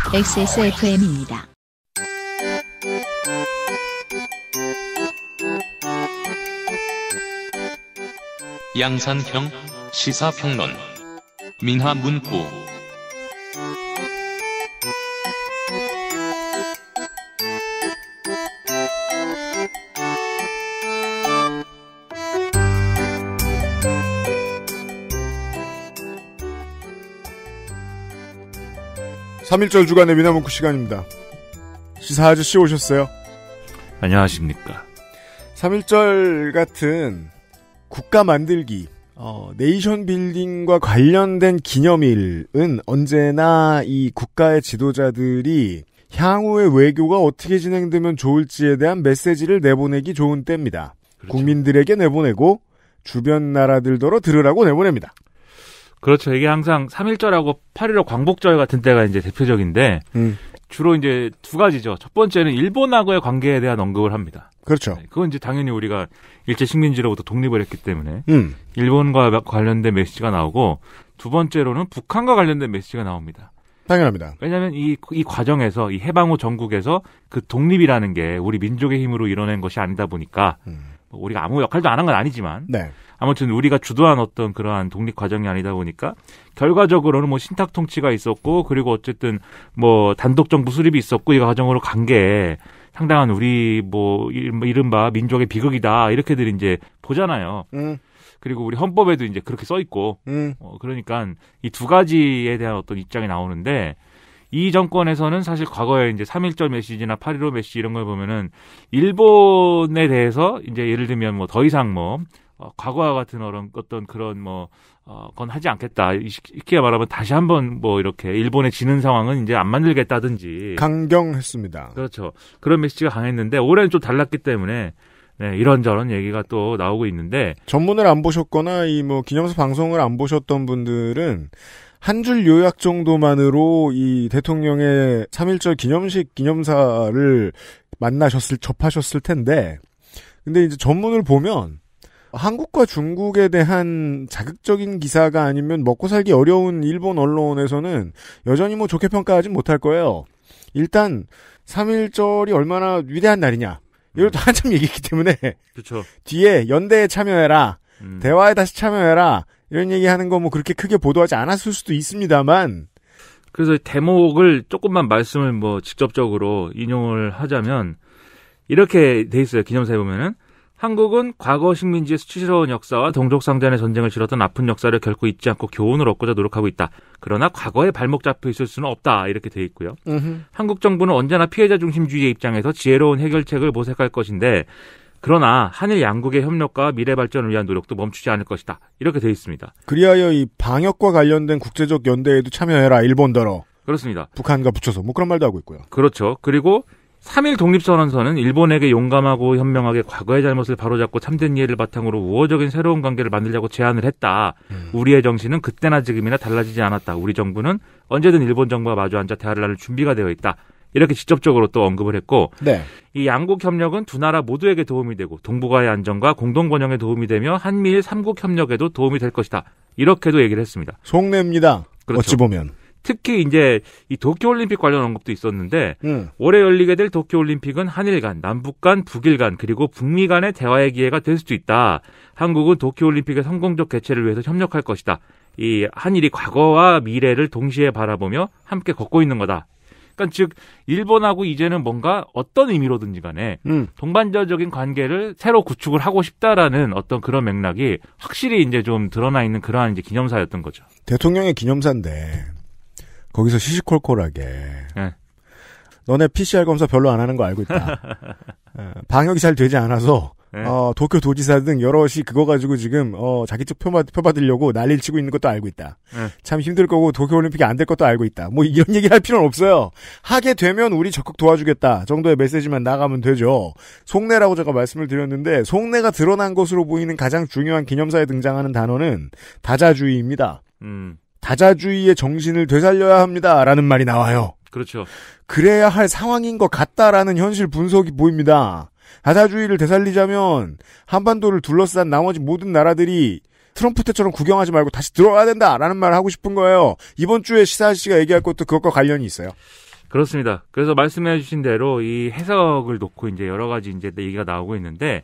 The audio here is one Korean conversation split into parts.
XSFM입니다. 양산형 시사평론 민화문구 3일절 주간의 미나문구 시간입니다. 시사 아저씨 오셨어요. 안녕하십니까. 3일절 같은 국가 만들기, 어, 네이션 빌딩과 관련된 기념일은 언제나 이 국가의 지도자들이 향후의 외교가 어떻게 진행되면 좋을지에 대한 메시지를 내보내기 좋은 때입니다. 그렇죠. 국민들에게 내보내고 주변 나라들더러 들으라고 내보냅니다. 그렇죠. 이게 항상 3.1절하고 8.15 광복절 같은 때가 이제 대표적인데, 음. 주로 이제 두 가지죠. 첫 번째는 일본하고의 관계에 대한 언급을 합니다. 그렇죠. 네, 그건 이제 당연히 우리가 일제 식민지로부터 독립을 했기 때문에 음. 일본과 관련된 메시지가 나오고 두 번째로는 북한과 관련된 메시지가 나옵니다. 당연합니다. 왜냐하면 이, 이 과정에서 이 해방 후 전국에서 그 독립이라는 게 우리 민족의 힘으로 이뤄낸 것이 아니다 보니까 음. 우리가 아무 역할도 안 한 건 아니지만 네. 아무튼 우리가 주도한 어떤 그러한 독립 과정이 아니다 보니까 결과적으로는 뭐 신탁 통치가 있었고 그리고 어쨌든 뭐 단독 정부 수립이 있었고 이 과정으로 간 게 상당한 우리 뭐, 뭐 이른바 민족의 비극이다 이렇게들 이제 보잖아요. 음. 그리고 우리 헌법에도 이제 그렇게 써 있고 음. 어, 그러니까 이 두 가지에 대한 어떤 입장이 나오는데 이 정권에서는 사실 과거에 이제 3.1절 메시지나 8.15 메시지 이런 걸 보면은 일본에 대해서 이제 예를 들면 뭐 더 이상 뭐 어, 과거와 같은 어런 어떤 그런 뭐 어, 건 하지 않겠다. 이렇게 말하면 다시 한번 뭐 이렇게 일본에 지는 상황은 이제 안 만들겠다든지 강경했습니다. 그렇죠. 그런 메시지가 강했는데 올해는 좀 달랐기 때문에 네, 이런저런 얘기가 또 나오고 있는데 전문을 안 보셨거나 이 뭐 기념사 방송을 안 보셨던 분들은 한 줄 요약 정도만으로 이 대통령의 3.1절 기념식 기념사를 만나셨을 접하셨을 텐데 근데 이제 전문을 보면 한국과 중국에 대한 자극적인 기사가 아니면 먹고 살기 어려운 일본 언론에서는 여전히 뭐 좋게 평가하진 못할 거예요. 일단 3.1절이 얼마나 위대한 날이냐. 이걸 음. 또 음. 한참 얘기했기 때문에. 그죠 뒤에 연대에 참여해라. 음. 대화에 다시 참여해라. 이런 얘기하는 거 뭐 그렇게 크게 보도하지 않았을 수도 있습니다만. 그래서 대목을 조금만 말씀을 뭐 직접적으로 인용을 하자면 이렇게 돼 있어요. 기념사에 보면은 한국은 과거 식민지의 수치스러운 역사와 동족상잔의 전쟁을 치렀던 아픈 역사를 결코 잊지 않고 교훈을 얻고자 노력하고 있다. 그러나 과거에 발목 잡혀 있을 수는 없다. 이렇게 돼 있고요. 으흠. 한국 정부는 언제나 피해자 중심주의의 입장에서 지혜로운 해결책을 모색할 것인데 그러나 한일 양국의 협력과 미래 발전을 위한 노력도 멈추지 않을 것이다. 이렇게 돼 있습니다. 그리하여 이 방역과 관련된 국제적 연대에도 참여해라 일본더러. 그렇습니다. 북한과 붙여서 뭐 그런 말도 하고 있고요. 그렇죠. 그리고 3일 독립선언서는 일본에게 용감하고 현명하게 과거의 잘못을 바로잡고 참된 이해를 바탕으로 우호적인 새로운 관계를 만들려고 제안을 했다. 음. 우리의 정신은 그때나 지금이나 달라지지 않았다. 우리 정부는 언제든 일본 정부와 마주 앉아 대화를 나눌 준비가 되어 있다. 이렇게 직접적으로 또 언급을 했고 네. 이 양국 협력은 두 나라 모두에게 도움이 되고 동북아의 안정과 공동 번영에 도움이 되며 한미일 삼국 협력에도 도움이 될 것이다. 이렇게도 얘기를 했습니다. 속내입니다. 그렇죠. 어찌 보면 특히 이제 이 도쿄올림픽 관련 언급도 있었는데 음. 올해 열리게 될 도쿄올림픽은 한일 간, 남북 간, 북일 간 그리고 북미 간의 대화의 기회가 될 수도 있다. 한국은 도쿄올림픽의 성공적 개최를 위해서 협력할 것이다. 이 한일이 과거와 미래를 동시에 바라보며 함께 걷고 있는 거다. 그러니까 즉 일본하고 이제는 뭔가 어떤 의미로든지 간에 음. 동반자적인 관계를 새로 구축을 하고 싶다라는 어떤 그런 맥락이 확실히 이제 좀 드러나 있는 그러한 이제 기념사였던 거죠. 대통령의 기념사인데 거기서 시시콜콜하게 네. 너네 PCR 검사 별로 안 하는 거 알고 있다. 어, 방역이 잘 되지 않아서 네. 어, 도쿄 도지사 등 여럿이 그거 가지고 지금 어, 자기 측 표받, 표받으려고 난리를 치고 있는 것도 알고 있다. 네. 참 힘들 거고 도쿄올림픽이 안 될 것도 알고 있다. 뭐 이런 얘기를 할 필요는 없어요. 하게 되면 우리 적극 도와주겠다 정도의 메시지만 나가면 되죠. 속내라고 제가 말씀을 드렸는데 속내가 드러난 것으로 보이는 가장 중요한 기념사에 등장하는 단어는 다자주의입니다. 음. 다자주의의 정신을 되살려야 합니다라는 말이 나와요. 그렇죠. 그래야 할 상황인 것 같다라는 현실 분석이 보입니다. 다자주의를 되살리자면 한반도를 둘러싼 나머지 모든 나라들이 트럼프 때처럼 구경하지 말고 다시 들어와야 된다라는 말을 하고 싶은 거예요. 이번 주에 시사 씨가 얘기할 것도 그것과 관련이 있어요. 그렇습니다. 그래서 말씀해 주신 대로 이 해석을 놓고 이제 여러 가지 이제 얘기가 나오고 있는데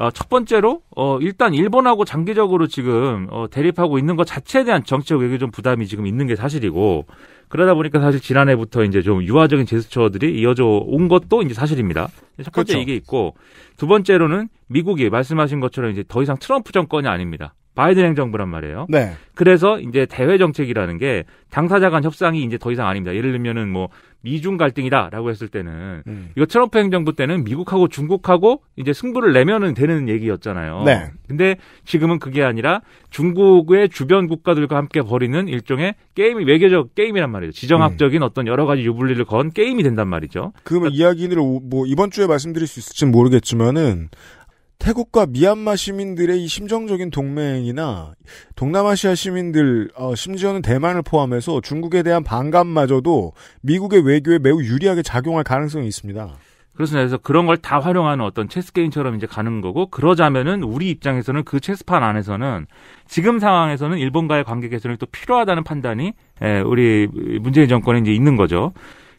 어, 첫 번째로 어, 일단 일본하고 장기적으로 지금 어, 대립하고 있는 것 자체에 대한 정치적 외교 좀 부담이 지금 있는 게 사실이고 그러다 보니까 사실 지난해부터 이제 좀 유화적인 제스처들이 이어져 온 것도 이제 사실입니다. 첫 번째 그렇죠. 이게 있고 두 번째로는 미국이 말씀하신 것처럼 이제 더 이상 트럼프 정권이 아닙니다. 바이든 행정부란 말이에요. 네. 그래서 이제 대외 정책이라는 게 당사자 간 협상이 이제 더 이상 아닙니다. 예를 들면은 뭐 미중 갈등이다라고 했을 때는 음. 이거 트럼프 행정부 때는 미국하고 중국하고 이제 승부를 내면은 되는 얘기였잖아요. 네. 근데 지금은 그게 아니라 중국의 주변 국가들과 함께 벌이는 일종의 게임이 외교적 게임이란 말이죠. 지정학적인 음. 어떤 여러 가지 유불리를 건 게임이 된단 말이죠. 그러면 그러니까, 이야기를 뭐 이번 주에 말씀드릴 수 있을지는 모르겠지만은 태국과 미얀마 시민들의 이 심정적인 동맹이나 동남아시아 시민들 어, 심지어는 대만을 포함해서 중국에 대한 반감마저도 미국의 외교에 매우 유리하게 작용할 가능성이 있습니다. 그렇습니다. 그래서 그런 걸 다 활용하는 어떤 체스 게임처럼 이제 가는 거고 그러자면은 우리 입장에서는 그 체스판 안에서는 지금 상황에서는 일본과의 관계 개선이 또 필요하다는 판단이 예, 우리 문재인 정권에 이제 있는 거죠.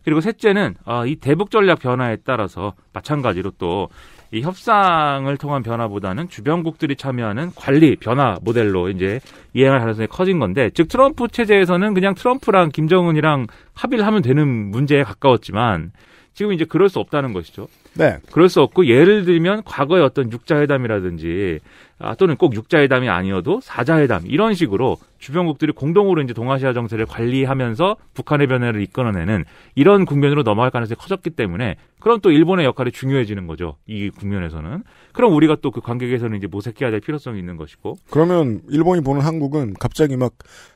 그리고 셋째는 아, 이 대북 전략 변화에 따라서 마찬가지로 또이 협상을 통한 변화보다는 주변국들이 참여하는 관리 변화 모델로 이제 이행할 가능성이 커진 건데 즉 트럼프 체제에서는 그냥 트럼프랑 김정은이랑 합의를 하면 되는 문제에 가까웠지만 지금 이제 그럴 수 없다는 것이죠. 네. 그럴 수 없고 예를 들면 과거의 어떤 육자회담이라든지 아, 또는 꼭 육자회담이 아니어도 사자회담 이런 식으로 주변국들이 공동으로 이제 동아시아 정세를 관리하면서 북한의 변화를 이끌어내는 이런 국면으로 넘어갈 가능성이 커졌기 때문에 그럼 또 일본의 역할이 중요해지는 거죠 이 국면에서는 그럼 우리가 또 그 관객에서는 이제 모색해야 될 필요성이 있는 것이고 그러면 일본이 보는 한국은 갑자기 막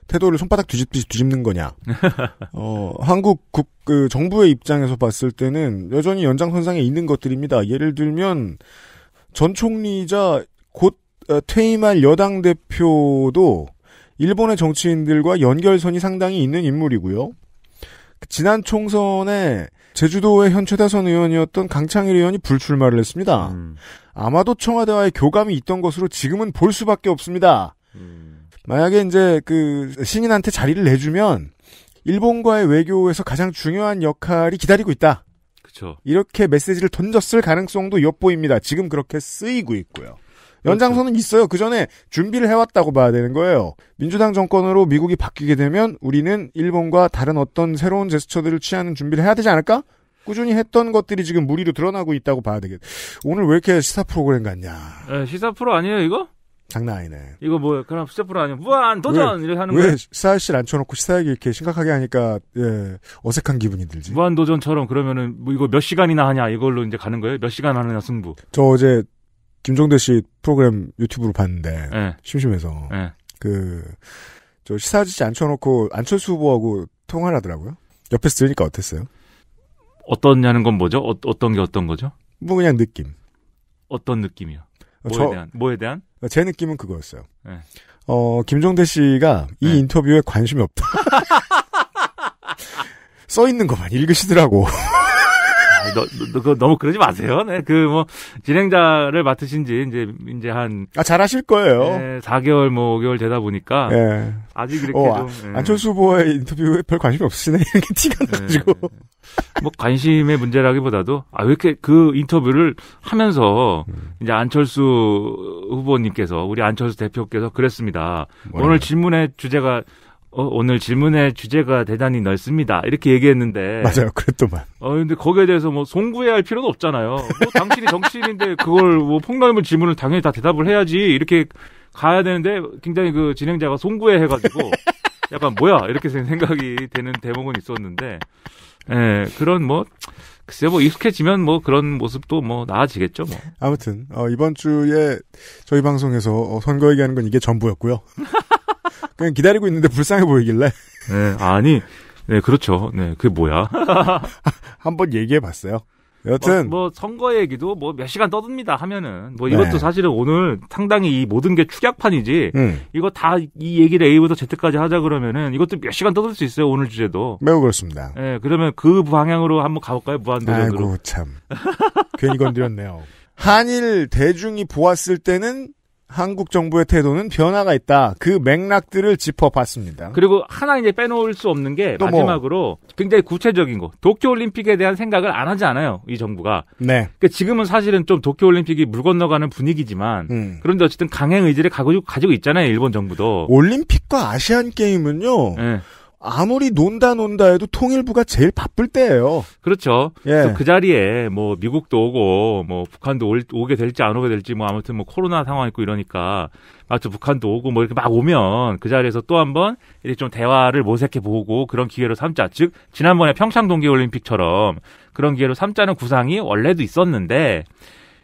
태도를 손바닥 뒤집듯이 뒤집는 거냐 어 한국 국, 그 정부의 입장에서 봤을 때는 여전히 연장선상에 있는 것들입니다 예를 들면 전 총리자 이곧 어, 퇴임할 여당 대표도 일본의 정치인들과 연결선이 상당히 있는 인물이고요. 지난 총선에 제주도의 현최다선 의원이었던 강창일 의원이 불출마를 했습니다. 음. 아마도 청와대와의 교감이 있던 것으로 지금은 볼 수밖에 없습니다. 음. 만약에 이제 그 신인한테 자리를 내주면 일본과의 외교에서 가장 중요한 역할이 기다리고 있다. 그렇 이렇게 메시지를 던졌을 가능성도 엿보입니다. 지금 그렇게 쓰이고 있고요. 그렇죠. 연장선은 있어요. 그 전에 준비를 해왔다고 봐야 되는 거예요. 민주당 정권으로 미국이 바뀌게 되면 우리는 일본과 다른 어떤 새로운 제스처들을 취하는 준비를 해야 되지 않을까? 꾸준히 했던 것들이 지금 무리로 드러나고 있다고 봐야 되겠. 오늘 왜 이렇게 시사 프로그램 같냐? 에, 시사 프로 아니에요 이거? 장난 아니네. 이거 뭐 그럼 시사 프로 아니야? 무한 도전 왜, 이렇게 하는 거야? 왜 시사실 앉혀놓고 시사 얘기 이렇게 심각하게 하니까 예, 어색한 기분이 들지? 무한 도전처럼 그러면은 뭐 이거 몇 시간이나 하냐 이걸로 이제 가는 거예요? 몇 시간 하느냐 승부? 저 어제 김종대 씨 프로그램 유튜브로 봤는데 네. 심심해서 네. 예. 그저 시사 지지씨 앉혀놓고 안철수 후보하고 통화를 하더라고요. 옆에 쓰니까 어땠어요? 어떠냐는 건 뭐죠? 어, 어떤 게 어떤 거죠? 뭐 그냥 느낌. 어떤 느낌이요? 어, 뭐에 저, 대한? 뭐에 대한? 어, 제 느낌은 그거였어요. 네. 어 김종대 씨가 이 네. 인터뷰에 관심이 없다. 써 있는 것만 읽으시더라고. 너, 너, 그 너무 그러지 마세요. 네, 그 뭐 진행자를 맡으신 지 이제 이제 한 아, 잘하실 거예요. 네, 4개월 뭐 5개월 되다 보니까 네. 아직 어, 이렇게 어, 좀 네. 안철수 후보의 인터뷰에 별 관심이 없으시네. 이렇게 티가 네. 나가지고. 뭐 관심의 문제라기보다도 아, 왜 이렇게 그 인터뷰를 하면서 음. 이제 안철수 후보님께서 우리 안철수 대표께서 그랬습니다. 뭐라. 오늘 질문의 주제가 어, 오늘 질문의 주제가 대단히 넓습니다. 이렇게 얘기했는데. 맞아요. 그랬더만. 어, 근데 거기에 대해서 뭐 송구해야 할 필요도 없잖아요. 뭐 당신이 정치인인데 그걸 뭐 폭넓은 질문을 당연히 다 대답을 해야지. 이렇게 가야 되는데 굉장히 그 진행자가 송구해 해가지고 약간 뭐야? 이렇게 생각이 되는 대목은 있었는데. 예, 그런 뭐. 글쎄 뭐 익숙해지면 뭐 그런 모습도 뭐 나아지겠죠 뭐. 아무튼 어, 이번 주에 저희 방송에서 어, 선거 얘기하는 건 이게 전부였고요. 그냥 기다리고 있는데 불쌍해 보이길래. 네, 아니, 네, 그렇죠. 네, 그게 뭐야. 한번 얘기해 봤어요. 여튼. 뭐, 뭐, 선거 얘기도 뭐 몇 시간 떠듭니다 하면은. 뭐 이것도 네. 사실은 오늘 상당히 이 모든 게 축약판이지. 음. 이거 다 이 얘기를 A부터 Z까지 하자 그러면은 이것도 몇 시간 떠들 수 있어요. 오늘 주제도. 매우 그렇습니다. 네, 그러면 그 방향으로 한번 가볼까요? 무한도전으로. 아이고, 참. 괜히 건드렸네요. 한일 대중이 보았을 때는 한국 정부의 태도는 변화가 있다. 그 맥락들을 짚어봤습니다. 그리고 하나 이제 빼놓을 수 없는 게 뭐? 마지막으로 뭐. 굉장히 구체적인 거. 도쿄올림픽에 대한 생각을 안 하지 않아요. 이 정부가. 네. 그러니까 지금은 사실은 좀 도쿄올림픽이 물 건너가는 분위기지만 음. 그런데 어쨌든 강행 의지를 가지고, 가지고 있잖아요. 일본 정부도. 올림픽과 아시안 게임은요. 네. 아무리 논다 논다 해도 통일부가 제일 바쁠 때예요. 그렇죠. 예. 그 자리에 뭐 미국도 오고 뭐 북한도 올, 오게 될지 안 오게 될지 뭐 아무튼 뭐 코로나 상황 있고 이러니까 마치 북한도 오고 뭐 이렇게 막 오면 그 자리에서 또 한번 이렇게 좀 대화를 모색해 보고 그런 기회로 삼자. 즉 지난번에 평창 동계 올림픽처럼 그런 기회로 삼자는 구상이 원래도 있었는데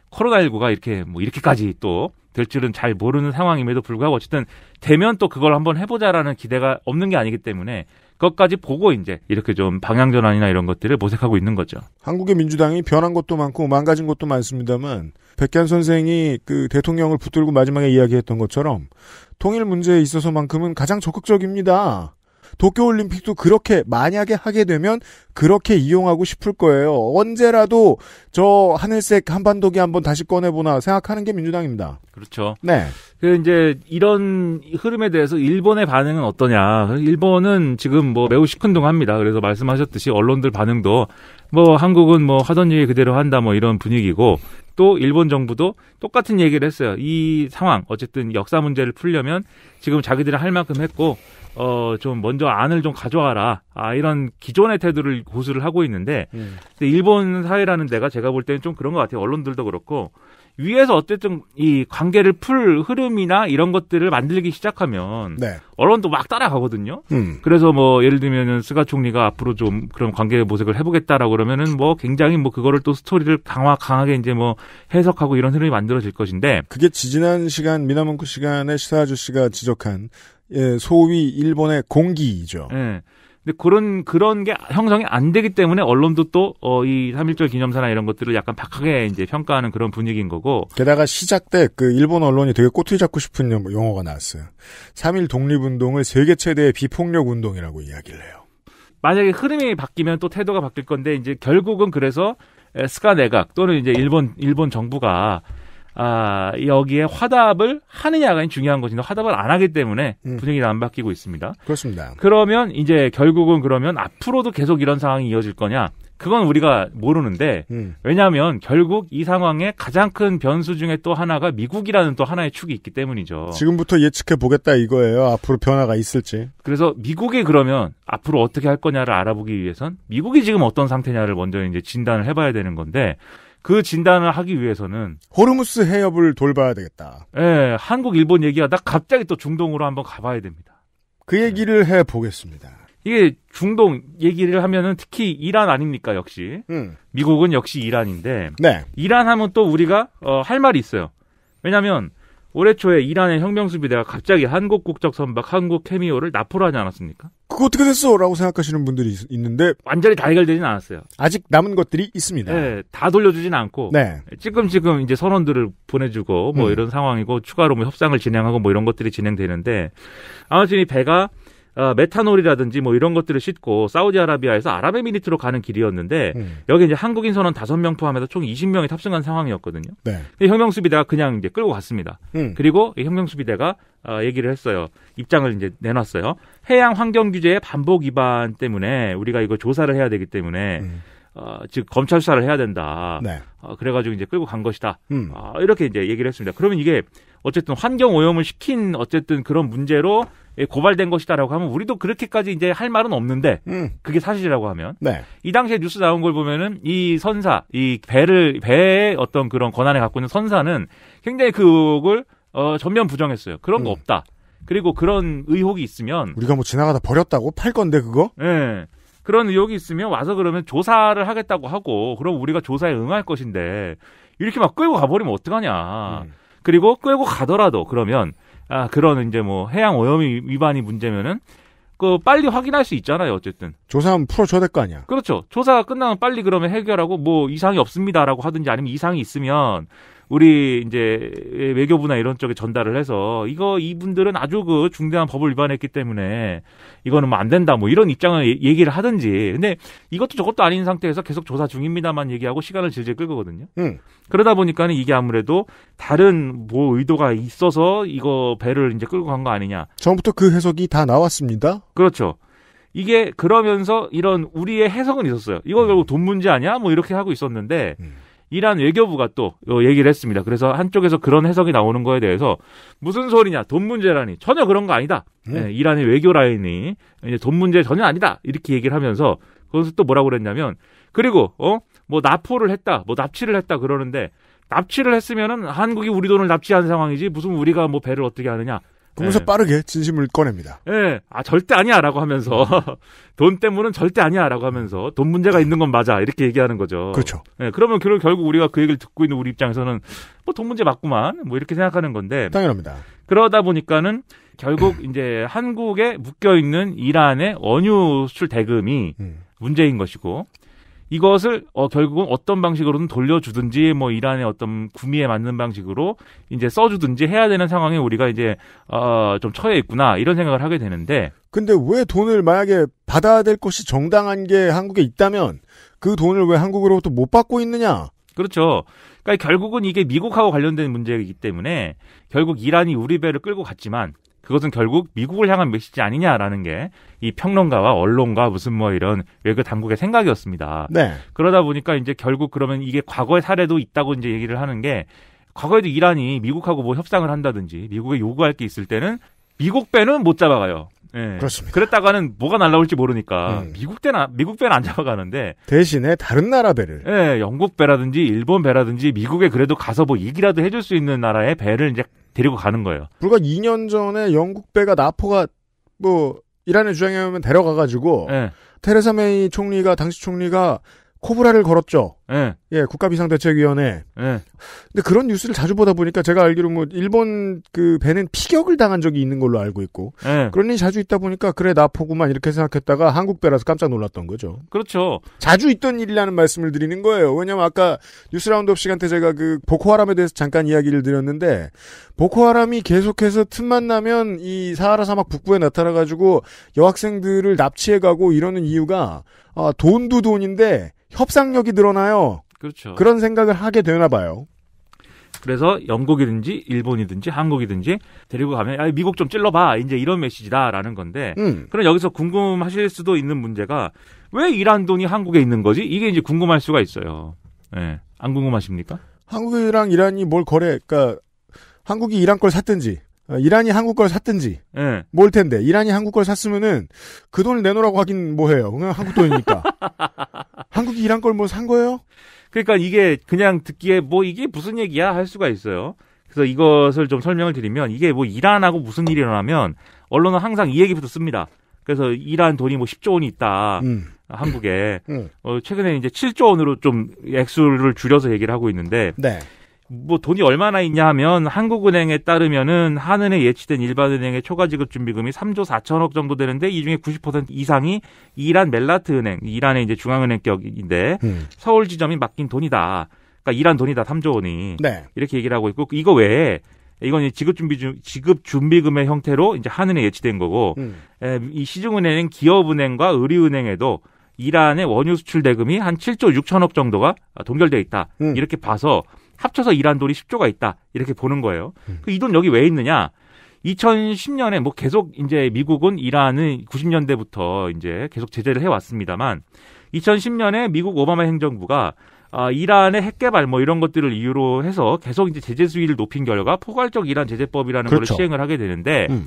코로나19가 이렇게 뭐 이렇게까지 또될 줄은 잘 모르는 상황임에도 불구하고 어쨌든 되면 또 그걸 한번 해보자라는 기대가 없는 게 아니기 때문에 그것까지 보고 이제 이렇게 좀 방향 전환이나 이런 것들을 모색하고 있는 거죠. 한국의 민주당이 변한 것도 많고 망가진 것도 많습니다만 백현 선생이 그 대통령을 붙들고 마지막에 이야기했던 것처럼 통일 문제에 있어서만큼은 가장 적극적입니다. 도쿄올림픽도 그렇게 만약에 하게 되면 그렇게 이용하고 싶을 거예요. 언제라도 저 하늘색 한반도기 한번 다시 꺼내보나 생각하는 게 민주당입니다. 그렇죠. 네. 그 이제 이런 흐름에 대해서 일본의 반응은 어떠냐. 일본은 지금 뭐 매우 시큰둥합니다. 그래서 말씀하셨듯이 언론들 반응도 뭐 한국은 뭐 하던 얘기 그대로 한다 뭐 이런 분위기고 또 일본 정부도 똑같은 얘기를 했어요. 이 상황 어쨌든 역사 문제를 풀려면 지금 자기들이 할 만큼 했고 어, 좀 먼저 안을 좀 가져와라. 아, 이런 기존의 태도를 고수를 하고 있는데, 음. 근데 일본 사회라는 데가 제가 볼 때는 좀 그런 것 같아요. 언론들도 그렇고, 위에서 어쨌든 이 관계를 풀 흐름이나 이런 것들을 만들기 시작하면 네. 언론도 막 따라가거든요. 음. 그래서 뭐 예를 들면은 스가 총리가 앞으로 좀 그런 관계 모색을 해보겠다라고 그러면은 뭐 굉장히 뭐 그거를 또 스토리를 강화 강하게 이제 뭐 해석하고 이런 흐름이 만들어질 것인데 그게 지지난 시간 미나문구 시간에 시사 아저씨가 지적한 예, 소위 일본의 공기죠 예. 근데 그런 그런 게 형성이 안 되기 때문에 언론도 또 어, 이 삼일절 기념사나 이런 것들을 약간 박하게 이제 평가하는 그런 분위기인 거고. 게다가 시작 때 그 일본 언론이 되게 꼬투리 잡고 싶은 용어가 나왔어요. 삼일 독립운동을 세계 최대의 비폭력 운동이라고 이야기를 해요. 만약에 흐름이 바뀌면 또 태도가 바뀔 건데 이제 결국은 그래서 스카 내각 또는 이제 일본 일본 정부가 아, 여기에 화답을 하느냐가 중요한 것인데 화답을 안 하기 때문에 음. 분위기가 안 바뀌고 있습니다. 그렇습니다. 그러면 이제 결국은 그러면 앞으로도 계속 이런 상황이 이어질 거냐? 그건 우리가 모르는데 음. 왜냐하면 결국 이 상황의 가장 큰 변수 중에 또 하나가 미국이라는 또 하나의 축이 있기 때문이죠. 지금부터 예측해 보겠다 이거예요. 앞으로 변화가 있을지. 그래서 미국이 그러면 앞으로 어떻게 할 거냐를 알아보기 위해선 미국이 지금 어떤 상태냐를 먼저 이제 진단을 해봐야 되는 건데 그 진단을 하기 위해서는 호르무스 해협을 돌봐야 되겠다. 예, 한국 일본 얘기가나 갑자기 또 중동으로 한번 가봐야 됩니다. 그 네. 얘기를 예. 해 보겠습니다. 이게 중동 얘기를 하면은 특히 이란 아닙니까 역시 음. 미국은 역시 이란인데 네. 이란 하면 또 우리가 어, 할 말이 있어요. 왜냐하면 올해 초에 이란의 혁명수비대가 갑자기 한국 국적 선박 한국 케미오를 납포를 하지 않았습니까? 그거 어떻게 됐어? 라고 생각하시는 분들이 있, 는데 완전히 다 해결되진 않았어요. 아직 남은 것들이 있습니다. 네, 다 돌려주진 않고 네. 지금지금 이제 선원들을 보내주고 뭐 음. 이런 상황이고 추가로 뭐 협상을 진행하고 뭐 이런 것들이 진행되는데 아무튼 이 배가 어, 메탄올이라든지 뭐 이런 것들을 싣고 사우디아라비아에서 아랍에미리트로 가는 길이었는데 음. 여기 이제 한국인 선원 다섯 명 포함해서 총 이십 명이 탑승한 상황이었거든요. 네. 혁명수비대가 그냥 이제 끌고 갔습니다. 음. 그리고 이 혁명수비대가 어, 얘기를 했어요. 입장을 이제 내놨어요. 해양 환경 규제의 반복 위반 때문에 우리가 이거 조사를 해야 되기 때문에 음. 어, 즉 검찰 수사를 해야 된다. 네. 어, 그래가지고 이제 끌고 간 것이다. 음. 어, 이렇게 이제 얘기를 했습니다. 그러면 이게 어쨌든 환경 오염을 시킨 어쨌든 그런 문제로 예, 고발된 것이다라고 하면 우리도 그렇게까지 이제 할 말은 없는데 음. 그게 사실이라고 하면 네. 이 당시에 뉴스 나온 걸 보면은 이 선사 이 배를 배의 어떤 그런 권한을 갖고 있는 선사는 굉장히 그걸 어, 전면 부정했어요. 그런 거 음. 없다. 그리고 그런 의혹이 있으면 우리가 뭐 지나가다 버렸다고 팔 건데 그거? 예. 네. 그런 의혹이 있으면 와서 그러면 조사를 하겠다고 하고 그럼 우리가 조사에 응할 것인데 이렇게 막 끌고 가버리면 어떡하냐. 음. 그리고 끌고 가더라도 그러면 아 그런 이제 뭐 해양 오염 위반이 문제면은 그 빨리 확인할 수 있잖아요 어쨌든 조사하면 풀어줘야 될 거 아니야 그렇죠 조사가 끝나면 빨리 그러면 해결하고 뭐 이상이 없습니다라고 하든지 아니면 이상이 있으면 우리 이제 외교부나 이런 쪽에 전달을 해서 이거 이분들은 아주 그 중대한 법을 위반했기 때문에 이거는 뭐안 된다 뭐 이런 입장을 얘기를 하든지 근데 이것도 저것도 아닌 상태에서 계속 조사 중입니다만 얘기하고 시간을 질질 끌거든요. 음. 그러다 보니까는 이게 아무래도 다른 뭐 의도가 있어서 이거 배를 이제 끌고 간 거 아니냐. 처음부터 그 해석이 다 나왔습니다. 그렇죠. 이게 그러면서 이런 우리의 해석은 있었어요. 이거 결국 돈 문제 아니야? 뭐 이렇게 하고 있었는데 음. 이란 외교부가 또 얘기를 했습니다. 그래서 한쪽에서 그런 해석이 나오는 거에 대해서 무슨 소리냐, 돈 문제라니 전혀 그런 거 아니다. 음. 예, 이란의 외교 라인이 이제 돈 문제 전혀 아니다 이렇게 얘기를 하면서 그것을 또 뭐라고 그랬냐면 그리고 어뭐 납포를 했다, 뭐 납치를 했다 그러는데 납치를 했으면은 한국이 우리 돈을 납치한 상황이지 무슨 우리가 뭐 배를 어떻게 하느냐 그러면서 네. 빠르게 진심을 꺼냅니다. 예. 네. 아, 절대 아니야. 라고 하면서. 돈 때문은 절대 아니야. 라고 하면서. 돈 문제가 있는 건 맞아. 이렇게 얘기하는 거죠. 그렇죠. 예. 네, 그러면 결국 우리가 그 얘기를 듣고 있는 우리 입장에서는 뭐 돈 문제 맞구만. 뭐 이렇게 생각하는 건데. 당연합니다. 그러다 보니까는 결국 이제 한국에 묶여있는 이란의 원유 수출 대금이 음. 문제인 것이고. 이것을 어, 결국은 어떤 방식으로든 돌려주든지 뭐 이란의 어떤 구미에 맞는 방식으로 이제 써주든지 해야 되는 상황에 우리가 이제 어, 좀 처해 있구나 이런 생각을 하게 되는데. 근데 왜 돈을 만약에 받아야 될 것이 정당한 게 한국에 있다면 그 돈을 왜 한국으로부터 못 받고 있느냐? 그렇죠. 그러니까 결국은 이게 미국하고 관련된 문제이기 때문에 결국 이란이 우리 배를 끌고 갔지만 그것은 결국 미국을 향한 메시지 아니냐라는 게 이 평론가와 언론과 무슨 뭐 이런 외교 당국의 생각이었습니다. 네. 그러다 보니까 이제 결국 그러면 이게 과거의 사례도 있다고 이제 얘기를 하는 게 과거에도 이란이 미국하고 뭐 협상을 한다든지 미국에 요구할 게 있을 때는 미국 배는 못 잡아가요. 네. 그렇습니다. 그랬다가는 뭐가 날라올지 모르니까 음. 미국 때나 미국 배는 안 잡아가는데 대신에 다른 나라 배를 예, 영국 배라든지 일본 배라든지 미국에 그래도 가서 뭐 이기라도 해줄 수 있는 나라의 배를 이제 데리고 가는 거예요. 불과 2년 전에 영국 배가 나포가 뭐 이란을 주장하면 데려가가지고 예. 테레사 메이 총리가 당시 총리가 코브라를 걸었죠. 예. 예, 국가비상대책위원회. 예. 근데 그런 뉴스를 자주 보다 보니까 제가 알기로 뭐 일본 그 배는 피격을 당한 적이 있는 걸로 알고 있고 예. 그런 일이 자주 있다 보니까 그래 나포구만 이렇게 생각했다가 한국 배라서 깜짝 놀랐던 거죠. 그렇죠. 자주 있던 일이라는 말씀을 드리는 거예요. 왜냐면 아까 뉴스 라운드업 시간 때 제가 그 보코하람에 대해서 잠깐 이야기를 드렸는데 보코하람이 계속해서 틈만 나면 이 사하라 사막 북부에 나타나 가지고 여학생들을 납치해 가고 이러는 이유가 아, 돈도 돈인데 협상력이 늘어나요. 그렇죠. 그런 생각을 하게 되나 봐요. 그래서 영국이든지 일본이든지 한국이든지 데리고 가면 아 미국 좀 찔러봐 이제 이런 메시지다라는 건데 음. 그럼 여기서 궁금하실 수도 있는 문제가 왜 이란 돈이 한국에 있는 거지 이게 이제 궁금할 수가 있어요. 예, 네. 안 궁금하십니까? 한국이랑 이란이 뭘 거래? 그러니까 한국이 이란 걸 샀든지 어, 이란이 한국 걸 샀든지 네. 뭘 텐데 이란이 한국 걸 샀으면은 그 돈을 내놓으라고 하긴 뭐해요 그냥 한국 돈이니까 한국이 이란 걸 뭐 산 거예요? 그러니까 이게 그냥 듣기에 뭐 이게 무슨 얘기야 할 수가 있어요. 그래서 이것을 좀 설명을 드리면 이게 뭐 이란하고 무슨 일이 일어나면 언론은 항상 이 얘기부터 씁니다. 그래서 이란 돈이 뭐 10조 원이 있다. 음. 한국에 음. 어, 최근에 이제 7조 원으로 좀 액수를 줄여서 얘기를 하고 있는데 네. 뭐 돈이 얼마나 있냐 하면 한국은행에 따르면은 한은에 예치된 일반은행의 초과지급 준비금이 3조 4천억 정도 되는데 이 중에 90% 이상이 이란 멜라트 은행, 이란의 이제 중앙은행격인데 음. 서울 지점이 맡긴 돈이다. 그러니까 이란 돈이다 3조 원이 네. 이렇게 얘기를 하고 있고 이거 외에 이건 지급 준비 지급 준비금의 형태로 이제 한은에 예치된 거고 음. 에, 이 시중은행, 기업은행과 의리은행에도 이란의 원유 수출 대금이 한 7조 6천억 정도가 동결돼 있다. 음. 이렇게 봐서 합쳐서 일한 돈이 10조가 있다. 이렇게 보는 거예요. 음. 그 이돈 여기 왜 있느냐? 2010년에 뭐 계속 이제 미국은 이란은 90년대부터 이제 계속 제재를 해왔습니다만 2010년에 미국 오바마 행정부가 아, 이란의 핵개발 뭐 이런 것들을 이유로 해서 계속 이제 제재 수위를 높인 결과 포괄적 이란 제재법이라는 그렇죠. 걸 시행을 하게 되는데 음.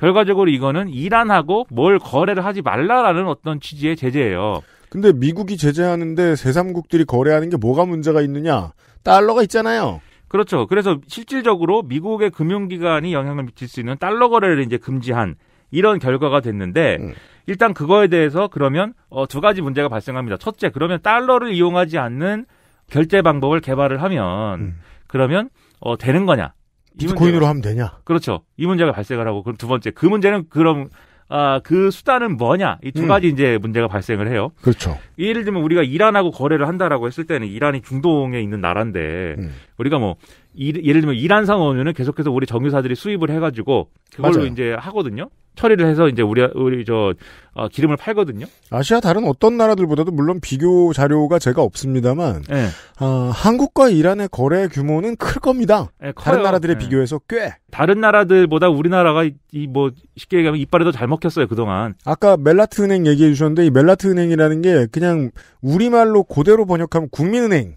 결과적으로 이거는 이란하고 뭘 거래를 하지 말라라는 어떤 취지의 제재예요. 근데 미국이 제재하는데 세삼국들이 거래하는 게 뭐가 문제가 있느냐? 달러가 있잖아요. 그렇죠. 그래서 실질적으로 미국의 금융기관이 영향을 미칠 수 있는 달러 거래를 이제 금지한 이런 결과가 됐는데 음. 일단 그거에 대해서 그러면 어, 두 가지 문제가 발생합니다. 첫째, 그러면 달러를 이용하지 않는 결제 방법을 개발을 하면 음. 그러면 어, 되는 거냐? 비트코인으로 문제가, 하면 되냐? 그렇죠. 이 문제가 발생을 하고 그럼 두 번째 그 문제는 그럼 아, 그 수단은 뭐냐? 이두 음. 가지 이제 문제가 발생을 해요. 그렇죠. 예를 들면 우리가 이란하고 거래를 한다라고 했을 때는 이란이 중동에 있는 나라인데 음. 우리가 뭐 예를 들면 이란산 원유는 계속해서 우리 정유사들이 수입을 해가지고 그걸로 맞아요. 이제 하거든요. 처리를 해서 이제 우리 우리 저 어, 기름을 팔거든요. 아시아 다른 어떤 나라들보다도 물론 비교 자료가 제가 없습니다만 네. 어, 한국과 이란의 거래 규모는 클 겁니다. 네, 다른 나라들에 네. 비교해서 꽤. 다른 나라들보다 우리나라가 이 뭐 쉽게 얘기하면 이빨이 더 잘 먹혔어요 그동안. 아까 멜라트 은행 얘기해 주셨는데 이 멜라트 은행이라는 게 그냥 우리말로 고대로 번역하면 국민은행.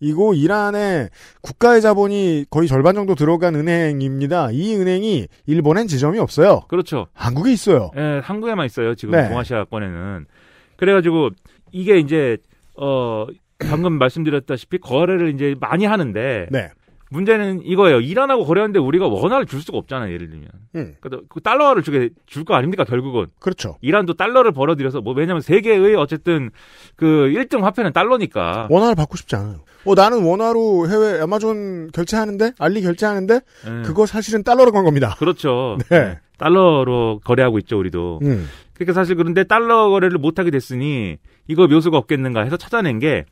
이고 이란의 국가의 자본이 거의 절반 정도 들어간 은행입니다. 이 은행이 일본엔 지점이 없어요. 그렇죠. 한국에 있어요. 예, 한국에만 있어요 지금. 네. 동아시아권에는 그래가지고 이게 이제 어 방금 말씀드렸다시피 거래를 이제 많이 하는데 네. 문제는 이거예요. 이란하고 거래하는데 우리가 원화를 줄 수가 없잖아요. 예를 들면. 음. 그 달러화를 주게 줄 거 아닙니까 결국은. 그렇죠. 이란도 달러를 벌어들여서 뭐 왜냐면 세계의 어쨌든 그 1등 화폐는 달러니까. 원화를 받고 싶지 않아요. 어 나는 원화로 해외 아마존 결제하는데 알리 결제하는데 네. 그거 사실은 달러로 간 겁니다. 그렇죠. 네. 예. 달러로 거래하고 있죠 우리도. 음. 그러니까 사실 그런데 달러 거래를 못 하게 됐으니 이거 묘수가 없겠는가 해서 찾아낸 게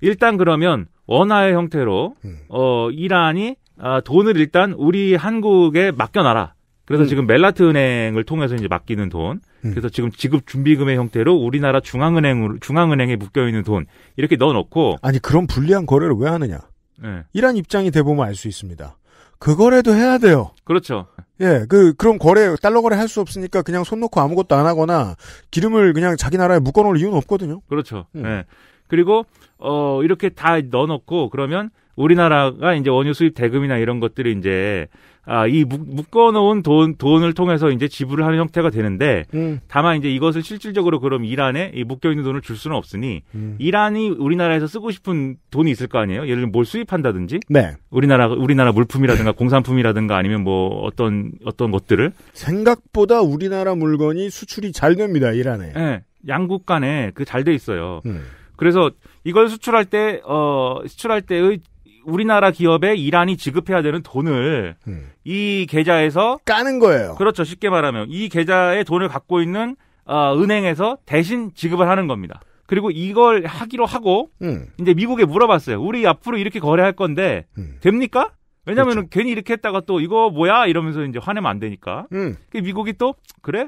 일단 그러면 원화의 형태로 음. 어 이란이 아, 돈을 일단 우리 한국에 맡겨놔라. 그래서 음. 지금 멜라트 은행을 통해서 이제 맡기는 돈. 음. 그래서 지금 지급 준비금의 형태로 우리나라 중앙은행으로 중앙은행에 묶여 있는 돈 이렇게 넣어놓고 아니 그런 불리한 거래를 왜 하느냐? 네. 이란 입장이 대보면 알 수 있습니다. 그 거래도 해야 돼요. 그렇죠. 예, 그 그런 거래 달러 거래 할 수 없으니까 그냥 손 놓고 아무것도 안 하거나 기름을 그냥 자기 나라에 묶어놓을 이유는 없거든요. 그렇죠. 음. 네. 그리고 어 이렇게 다 넣어놓고 그러면 우리나라가 이제 원유 수입 대금이나 이런 것들이 이제 아 이 묶어놓은 돈 돈을 통해서 이제 지불을 하는 형태가 되는데 음. 다만 이제 이것을 실질적으로 그럼 이란에 이 묶여 있는 돈을 줄 수는 없으니 음. 이란이 우리나라에서 쓰고 싶은 돈이 있을 거 아니에요 예를 들면 뭘 수입한다든지 네. 우리나라 우리나라 물품이라든가 공산품이라든가 아니면 뭐 어떤 어떤 것들을 생각보다 우리나라 물건이 수출이 잘 됩니다 이란에 네, 양국 간에 그 잘 돼 있어요. 음. 그래서 이걸 수출할 때, 어, 수출할 때의 우리나라 기업에 이란이 지급해야 되는 돈을 음. 이 계좌에서 까는 거예요. 그렇죠. 쉽게 말하면 이 계좌에 돈을 갖고 있는 어, 은행에서 대신 지급을 하는 겁니다. 그리고 이걸 하기로 하고 음. 이제 미국에 물어봤어요. 우리 앞으로 이렇게 거래할 건데 음. 됩니까? 왜냐면은 그렇죠. 괜히 이렇게 했다가 또 이거 뭐야 이러면서 이제 화내면 안 되니까. 음. 그 미국이 또 그래?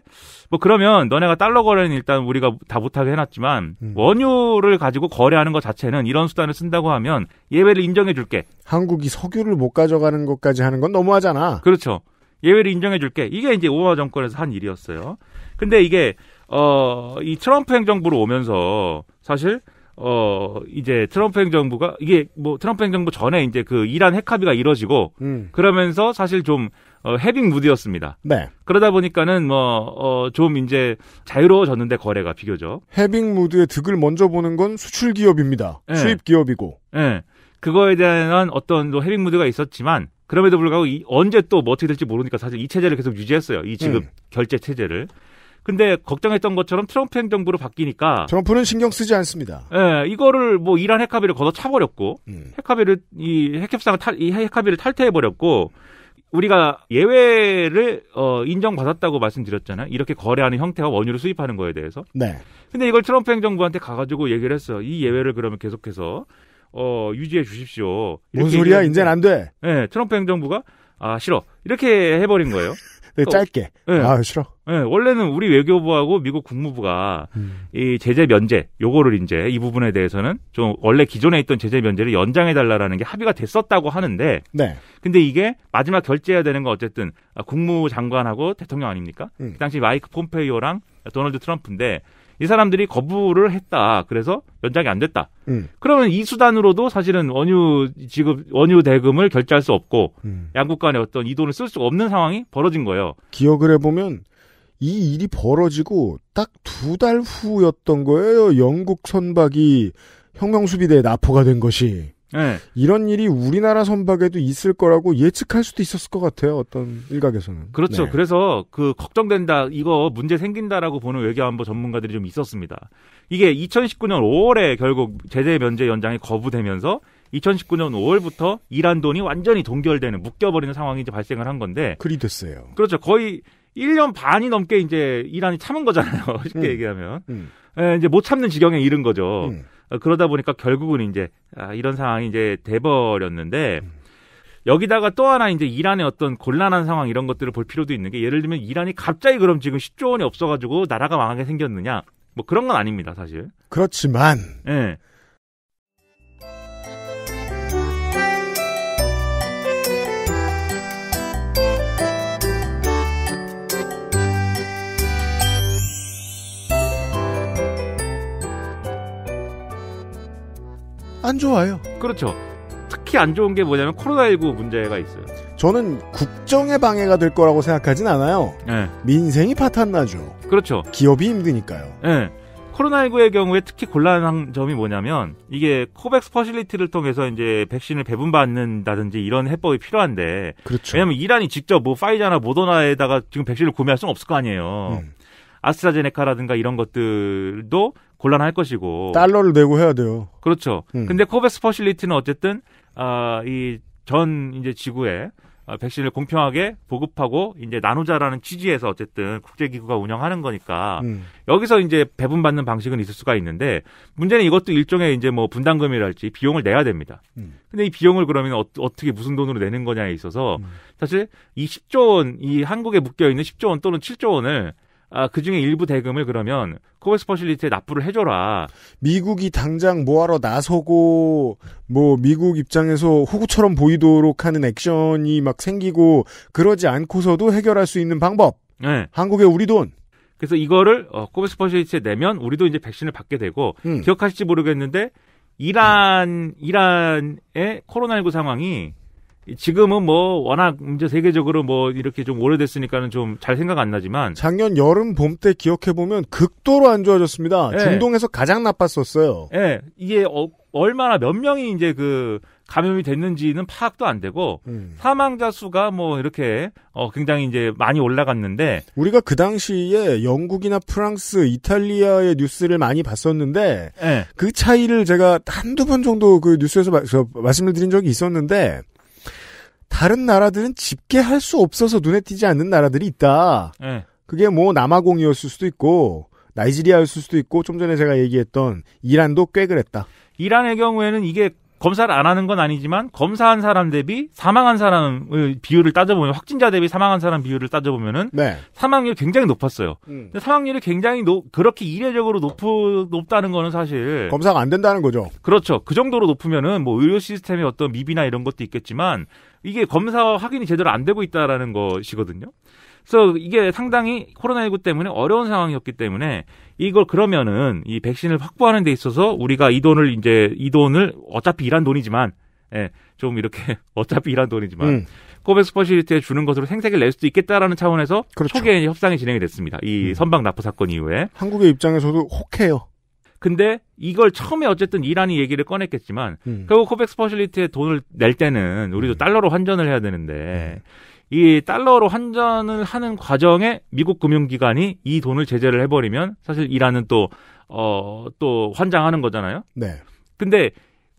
뭐 그러면 너네가 달러 거래는 일단 우리가 다 못하게 해놨지만 음. 원유를 가지고 거래하는 것 자체는 이런 수단을 쓴다고 하면 예외를 인정해줄게. 한국이 석유를 못 가져가는 것까지 하는 건 너무하잖아. 그렇죠. 예외를 인정해줄게. 이게 이제 오바마 정권에서 한 일이었어요. 근데 이게 어 이 트럼프 행정부로 오면서 사실 어 이제 트럼프 행정부가 이게 뭐 트럼프 행정부 전에 이제 그 이란 핵합의가 이뤄지고 음. 그러면서 사실 좀 어, 해빙 무드였습니다. 네. 그러다 보니까는 뭐좀 어, 어, 이제 자유로워졌는데 거래가 비교적 해빙 무드의 득을 먼저 보는 건 수출 기업입니다. 네. 수입 기업이고. 네. 그거에 대한 어떤 또 해빙 무드가 있었지만 그럼에도 불구하고 이, 언제 또뭐 어떻게 될지 모르니까 사실 이 체제를 계속 유지했어요. 이지금 음. 결제 체제를. 근데 걱정했던 것처럼 트럼프 행정부로 바뀌니까 트럼프는 신경 쓰지 않습니다. 예, 이거를 뭐 이란 핵합의를 걷어 차버렸고 음. 핵합의를 이 핵협상을 탈, 이 핵합의를 탈퇴해 버렸고 우리가 예외를 어, 인정받았다고 말씀드렸잖아요. 이렇게 거래하는 형태와 원유를 수입하는 거에 대해서. 네. 근데 이걸 트럼프 행정부한테 가가지고 얘기를 했어. 이 예외를 그러면 계속해서 어, 유지해 주십시오. 뭔 소리야? 이제는 안 돼. 예, 트럼프 행정부가 아 싫어 이렇게 해버린 거예요. 그 짧게. 네. 아 싫어. 네, 원래는 우리 외교부하고 미국 국무부가 음. 이 제재 면제 요거를 이제 이 부분에 대해서는 좀 원래 기존에 있던 제재 면제를 연장해 달라라는 게 합의가 됐었다고 하는데 네. 근데 이게 마지막 결제해야 되는 건 어쨌든 아, 국무장관하고 대통령 아닙니까? 음. 그 당시 마이크 폼페이오랑 도널드 트럼프인데 이 사람들이 거부를 했다. 그래서 연장이 안 됐다. 음. 그러면 이 수단으로도 사실은 원유 지급 원유 대금을 결제할 수 없고 음. 양국 간에 어떤 이 돈을 쓸 수가 없는 상황이 벌어진 거예요. 기억을 해보면 이 일이 벌어지고 딱 두 달 후였던 거예요. 영국 선박이 혁명수비대에 납포가 된 것이. 네. 이런 일이 우리나라 선박에도 있을 거라고 예측할 수도 있었을 것 같아요. 어떤 일각에서는. 그렇죠. 네. 그래서 그 걱정된다, 이거 문제 생긴다라고 보는 외교안보 전문가들이 좀 있었습니다. 이게 2019년 5월에 결국 제재 면제 연장이 거부되면서 2019년 5월부터 이란돈이 완전히 동결되는 묶여버리는 상황이 이제 발생을 한 건데. 그리 됐어요. 그렇죠. 거의 1년 반이 넘게 이제 이란이 참은 거잖아요. 쉽게 음. 얘기하면. 음. 에, 예, 이제 못 참는 지경에 이른 거죠. 음. 어, 그러다 보니까 결국은 이제 아, 이런 상황이 이제 돼버렸는데 여기다가 또 하나 이제 이란의 어떤 곤란한 상황 이런 것들을 볼 필요도 있는 게 예를 들면 이란이 갑자기 그럼 지금 10조 원이 없어가지고 나라가 망하게 생겼느냐 뭐 그런 건 아닙니다 사실. 그렇지만. 예. 네. 안 좋아요. 그렇죠. 특히 안 좋은 게 뭐냐면 코로나19 문제가 있어요. 저는 국정에 방해가 될 거라고 생각하진 않아요. 네. 민생이 파탄나죠. 그렇죠. 기업이 힘드니까요. 네. 코로나19의 경우에 특히 곤란한 점이 뭐냐면 이게 코백스 퍼실리티를 통해서 이제 백신을 배분받는다든지 이런 해법이 필요한데 그렇죠. 왜냐면 이란이 직접 뭐 파이자나 모더나에다가 지금 백신을 구매할 수는 없을 거 아니에요. 음. 아스트라제네카라든가 이런 것들도 곤란할 것이고 달러를 내고 해야 돼요. 그렇죠. 음. 근데 코베스 퍼실리티는 어쨌든 아 이 전 이제 지구에 아, 백신을 공평하게 보급하고 이제 나누자라는 취지에서 어쨌든 국제기구가 운영하는 거니까 음. 여기서 이제 배분받는 방식은 있을 수가 있는데 문제는 이것도 일종의 이제 뭐 분담금이랄지 비용을 내야 됩니다. 음. 근데 이 비용을 그러면 어, 떻게 무슨 돈으로 내는 거냐에 있어서 음. 사실 이 10조 원, 이 한국에 묶여 있는 10조 원 또는 7조 원을 아, 그 중에 일부 대금을 그러면 코베스 퍼실리티에 납부를 해줘라. 미국이 당장 뭐하러 나서고, 뭐, 미국 입장에서 호구처럼 보이도록 하는 액션이 막 생기고, 그러지 않고서도 해결할 수 있는 방법. 네. 한국의 우리 돈. 그래서 이거를, 어, 코베스 퍼실리티에 내면 우리도 이제 백신을 받게 되고, 음. 기억하실지 모르겠는데, 이란, 음. 이란의 코로나19 상황이 지금은 뭐 워낙 이제 세계적으로 뭐 이렇게 좀 오래됐으니까는 좀 잘 생각 안 나지만 작년 여름 봄 때 기억해 보면 극도로 안 좋아졌습니다. 네. 중동에서 가장 나빴었어요. 예. 네. 이게 어, 얼마나 몇 명이 이제 그 감염이 됐는지는 파악도 안 되고 음. 사망자 수가 뭐 이렇게 어 굉장히 이제 많이 올라갔는데 우리가 그 당시에 영국이나 프랑스, 이탈리아의 뉴스를 많이 봤었는데 네. 그 차이를 제가 한두 번 정도 그 뉴스에서 마, 말씀을 드린 적이 있었는데 다른 나라들은 집계할 수 없어서 눈에 띄지 않는 나라들이 있다. 네. 그게 뭐 남아공이었을 수도 있고 나이지리아였을 수도 있고 좀 전에 제가 얘기했던 이란도 꽤 그랬다. 이란의 경우에는 이게 검사를 안 하는 건 아니지만 검사한 사람 대비 사망한 사람의 비율을 따져보면 확진자 대비 사망한 사람 비율을 따져보면은 네. 사망률이 굉장히 높았어요. 음. 근데 사망률이 굉장히 높 그렇게 이례적으로 높 높다는 거는 사실 검사가 안 된다는 거죠. 그렇죠. 그 정도로 높으면은 뭐 의료 시스템의 어떤 미비나 이런 것도 있겠지만 이게 검사 확인이 제대로 안 되고 있다라는 것이거든요. 그래서 이게 상당히 코로나19 때문에 어려운 상황이었기 때문에 이걸 그러면은 이 백신을 확보하는 데 있어서 우리가 이 돈을 이제 이 돈을 어차피 일한 돈이지만 예, 좀 이렇게 어차피 일한 돈이지만 음. 코베스 퍼시리티에 주는 것으로 생색을 낼 수도 있겠다라는 차원에서 그렇죠. 초기에 협상이 진행이 됐습니다. 이 음. 선박 납포 사건 이후에 한국의 입장에서도 혹해요. 근데 이걸 처음에 어쨌든 이란이 얘기를 꺼냈겠지만 음. 결국 코백스 퍼실리티에 돈을 낼 때는 우리도 음. 달러로 환전을 해야 되는데 음. 이 달러로 환전을 하는 과정에 미국 금융기관이 이 돈을 제재를 해버리면 사실 이란은 또, 어, 또 환장하는 거잖아요. 네. 근데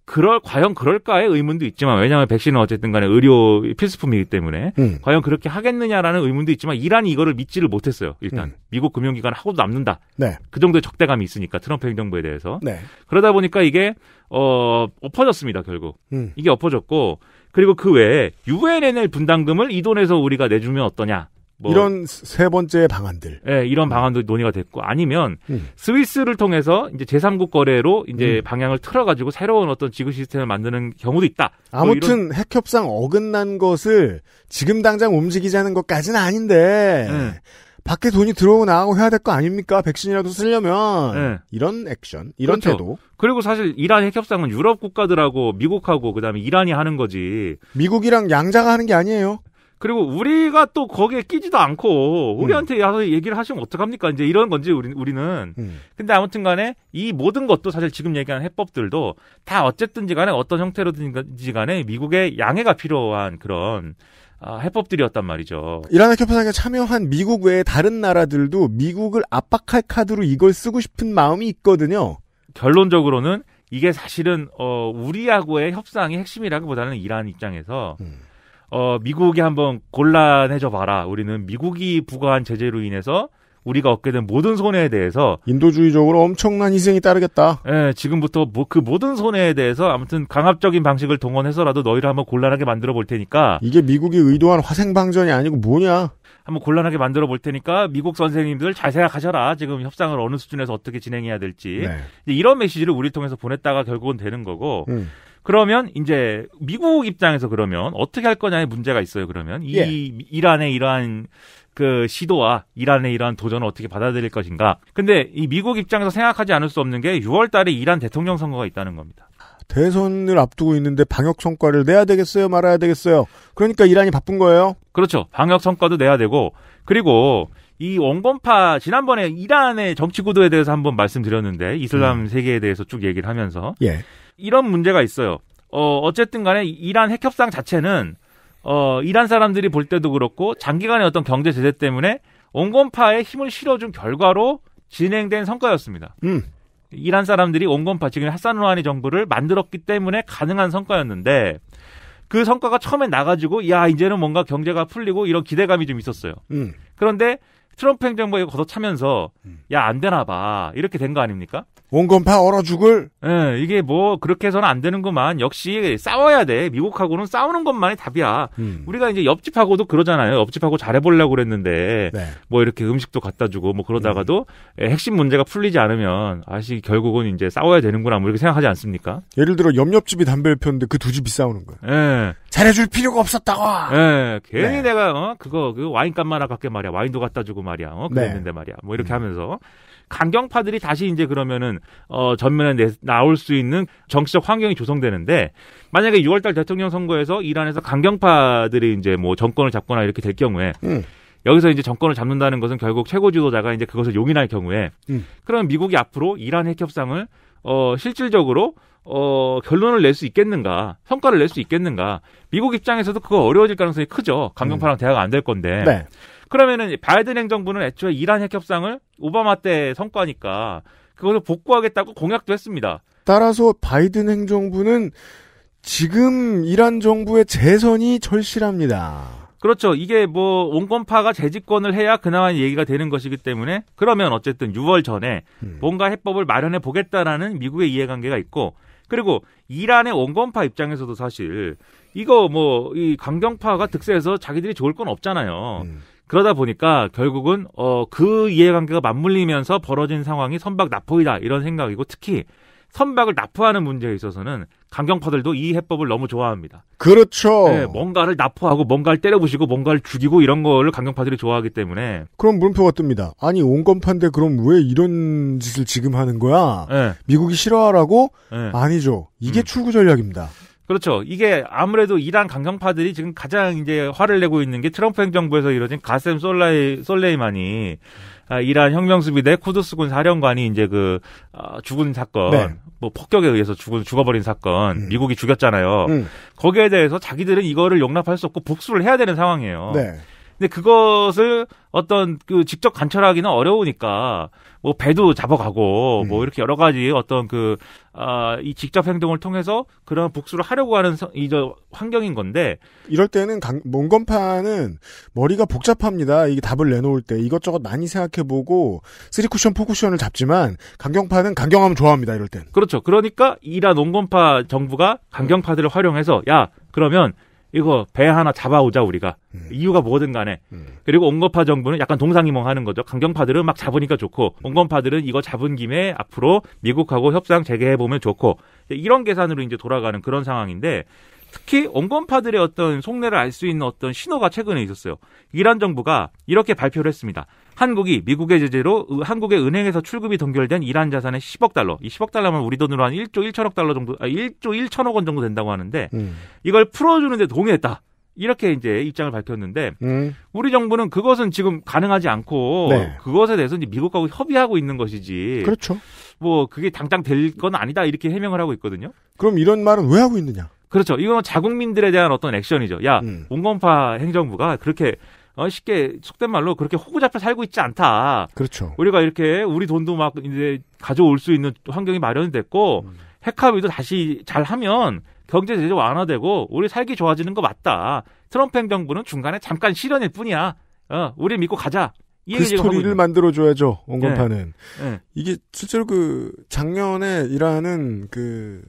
그럴 과연 그럴까의 의문도 있지만 왜냐하면 백신은 어쨌든 간에 의료 필수품이기 때문에 음. 과연 그렇게 하겠느냐라는 의문도 있지만 이란이 이거를 믿지를 못했어요 일단 음. 미국 금융기관 하고도 남는다 네. 그 정도의 적대감이 있으니까 트럼프 행정부에 대해서 네. 그러다 보니까 이게 어 엎어졌습니다 결국 음. 이게 엎어졌고 그리고 그 외에 UNNL 분담금을 이 돈에서 우리가 내주면 어떠냐. 뭐 이런 세 번째 방안들. 예, 네, 이런 방안도 논의가 됐고 아니면 음. 스위스를 통해서 이제 제3국 거래로 이제 음. 방향을 틀어 가지고 새로운 어떤 지급 시스템을 만드는 경우도 있다. 뭐 아무튼 뭐핵 협상 어긋난 것을 지금 당장 움직이자는 것까지는 아닌데 음. 밖에 돈이 들어오고 나가고 해야 될 거 아닙니까? 백신이라도 쓰려면 네. 이런 액션, 이런 그렇죠. 태도. 그리고 사실 이란 핵협상은 유럽 국가들하고 미국하고 그다음에 이란이 하는 거지. 미국이랑 양자가 하는 게 아니에요. 그리고 우리가 또 거기에 끼지도 않고 우리한테 음. 와서 얘기를 하시면 어떡합니까? 이제 이런 건지 우리, 우리는. 음. 근데 아무튼 간에 이 모든 것도 사실 지금 얘기하는 해법들도 다 어쨌든지 간에 어떤 형태로든지 간에 미국의 양해가 필요한 그런 아, 해법들이었단 말이죠. 이란의 협상에 참여한 미국 외에 다른 나라들도 미국을 압박할 카드로 이걸 쓰고 싶은 마음이 있거든요. 결론적으로는 이게 사실은 어, 우리하고의 협상의 핵심이라기보다는 이란 입장에서 음. 어, 미국이 한번 곤란해져 봐라. 우리는 미국이 부과한 제재로 인해서 우리가 얻게 된 모든 손해에 대해서 인도주의적으로 엄청난 희생이 따르겠다. 예, 지금부터 뭐그 모든 손해에 대해서 아무튼 강압적인 방식을 동원해서라도 너희를 한번 곤란하게 만들어 볼 테니까 이게 미국이 의도한 화생방전이 아니고 뭐냐? 한번 곤란하게 만들어 볼 테니까 미국 선생님들 잘 생각하셔라. 지금 협상을 어느 수준에서 어떻게 진행해야 될지 네. 이런 메시지를 우리 통해서 보냈다가 결국은 되는 거고. 음. 그러면 이제 미국 입장에서 그러면 어떻게 할 거냐의 문제가 있어요. 그러면 이 예. 이란의 이러한 그 시도와 이란의 이러한 도전을 어떻게 받아들일 것인가. 근데 이 미국 입장에서 생각하지 않을 수 없는 게 6월 달에 이란 대통령 선거가 있다는 겁니다. 대선을 앞두고 있는데 방역 성과를 내야 되겠어요, 말아야 되겠어요. 그러니까 이란이 바쁜 거예요. 그렇죠. 방역 성과도 내야 되고 그리고 이 원건파 지난번에 이란의 정치 구도에 대해서 한번 말씀드렸는데 이슬람 음. 세계에 대해서 쭉 얘기를 하면서 예. 이런 문제가 있어요. 어 어쨌든 간에 이란 핵협상 자체는 어, 이란 사람들이 볼 때도 그렇고 장기간의 어떤 경제 제재 때문에 온건파에 힘을 실어준 결과로 진행된 성과였습니다. 음. 이란 사람들이 온건파 지금 핫산 로하니 정부를 만들었기 때문에 가능한 성과였는데 그 성과가 처음에 나가지고 야 이제는 뭔가 경제가 풀리고 이런 기대감이 좀 있었어요. 음. 그런데 트럼프 행정부에 걷어차면서 음. 야안 되나 봐 이렇게 된 거 아닙니까? 원건파 얼어 죽을. 예, 이게 뭐 그렇게 해서는 안 되는구만. 역시 싸워야 돼. 미국하고는 싸우는 것만이 답이야. 음. 우리가 이제 옆집하고도 그러잖아요. 옆집하고 잘해보려고 그랬는데 네. 뭐 이렇게 음식도 갖다 주고 뭐 그러다가도 음. 예, 핵심 문제가 풀리지 않으면 아시 결국은 이제 싸워야 되는구나 뭐 이렇게 생각하지 않습니까? 예를 들어 옆옆집이 담배를 피웠는데 그 두 집이 싸우는 거야. 예. 잘해줄 필요가 없었다고. 예, 괜히 네. 내가 어 그거 그 와인값만 아깝게 말이야. 와인도 갖다 주고 막. 말이야. 어, 네. 그랬는데 네. 말이야. 뭐 이렇게 음. 하면서 강경파들이 다시 이제 그러면은 어 전면에 내, 나올 수 있는 정치적 환경이 조성되는데 만약에 6월달 대통령 선거에서 이란에서 강경파들이 이제 뭐 정권을 잡거나 이렇게 될 경우에 음. 여기서 이제 정권을 잡는다는 것은 결국 최고 지도자가 이제 그것을 용인할 경우에 음. 그러면 미국이 앞으로 이란 핵 협상을 어 실질적으로 어 결론을 낼 수 있겠는가 성과를 낼 수 있겠는가 미국 입장에서도 그거 어려워질 가능성이 크죠 강경파랑 음. 대화가 안 될 건데 네. 그러면은 바이든 행정부는 애초에 이란 핵 협상을 오바마 때 성과니까 그것을 복구하겠다고 공약도 했습니다. 따라서 바이든 행정부는 지금 이란 정부의 재선이 절실합니다. 그렇죠. 이게 뭐 온건파가 재집권을 해야 그나마 얘기가 되는 것이기 때문에 그러면 어쨌든 6월 전에 음. 뭔가 해법을 마련해 보겠다라는 미국의 이해관계가 있고 그리고 이란의 온건파 입장에서도 사실 이거 뭐 이 강경파가 득세해서 자기들이 좋을 건 없잖아요. 음. 그러다 보니까 결국은 어, 그 이해관계가 맞물리면서 벌어진 상황이 선박 납포이다 이런 생각이고 특히 선박을 납포하는 문제에 있어서는 강경파들도 이 해법을 너무 좋아합니다. 그렇죠. 네, 뭔가를 납포하고 뭔가를 때려부시고 뭔가를 죽이고 이런 거를 강경파들이 좋아하기 때문에 그럼 물음표가 뜹니다. 아니 온건판데 그럼 왜 이런 짓을 지금 하는 거야? 네. 미국이 싫어하라고? 네. 아니죠. 이게 음. 출구 전략입니다. 그렇죠. 이게 아무래도 이란 강경파들이 지금 가장 이제 화를 내고 있는 게 트럼프 행정부에서 이뤄진 가셈 솔레이, 솔레이만이 아, 이란 혁명수비대 쿠드스군 사령관이 이제 그 아, 죽은 사건, 네. 뭐 폭격에 의해서 죽은 죽어버린 사건, 음. 미국이 죽였잖아요. 음. 거기에 대해서 자기들은 이거를 용납할 수 없고 복수를 해야 되는 상황이에요. 네. 근데 그것을 어떤 그 직접 관철하기는 어려우니까 뭐 배도 잡아가고 뭐 음. 뭐 이렇게 여러 가지 어떤 그 아, 이 직접 행동을 통해서 그런 복수를 하려고 하는 이저 환경인 건데 이럴 때는 강, 몽건파는 머리가 복잡합니다. 이게 답을 내놓을 때 이것저것 많이 생각해보고 쓰리 쿠션 포 쿠션을 잡지만 강경파는 강경하면 좋아합니다. 이럴 땐 그렇죠. 그러니까 이란 몽건파 정부가 강경파들을 활용해서 야 그러면 이거 배 하나 잡아오자 우리가 음. 이유가 뭐든 간에 음. 그리고 온건파 정부는 약간 동상이몽하는 거죠 강경파들은 막 잡으니까 좋고 온건파들은 이거 잡은 김에 앞으로 미국하고 협상 재개해 보면 좋고 이런 계산으로 이제 돌아가는 그런 상황인데 특히 온건파들의 어떤 속내를 알 수 있는 어떤 신호가 최근에 있었어요. 이란 정부가 이렇게 발표를 했습니다. 한국이 미국의 제재로 한국의 은행에서 출급이 동결된 이란 자산의 10억 달러. 이 10억 달러면 우리 돈으로 한 1조 1천억 달러 정도, 아, 1조 1천억 원 정도 된다고 하는데 음. 이걸 풀어주는데 동의했다. 이렇게 이제 입장을 밝혔는데 음. 우리 정부는 그것은 지금 가능하지 않고 네. 그것에 대해서 이제 미국하고 협의하고 있는 것이지. 그렇죠. 뭐 그게 당장 될 건 아니다 이렇게 해명을 하고 있거든요. 그럼 이런 말은 왜 하고 있느냐? 그렇죠. 이건 자국민들에 대한 어떤 액션이죠. 야, 음. 온건파 행정부가 그렇게 어, 쉽게 속된 말로 그렇게 호구잡혀 살고 있지 않다. 그렇죠. 우리가 이렇게 우리 돈도 막 이제 가져올 수 있는 환경이 마련됐고 음. 핵합의도 다시 잘하면 경제 제재 완화되고 우리 살기 좋아지는 거 맞다. 트럼프 행정부는 중간에 잠깐 실현일 뿐이야. 어, 우리 믿고 가자. 그 스토리를 만들어줘야죠 온건파는 네. 네. 이게 실제로 그 작년에 일하는 그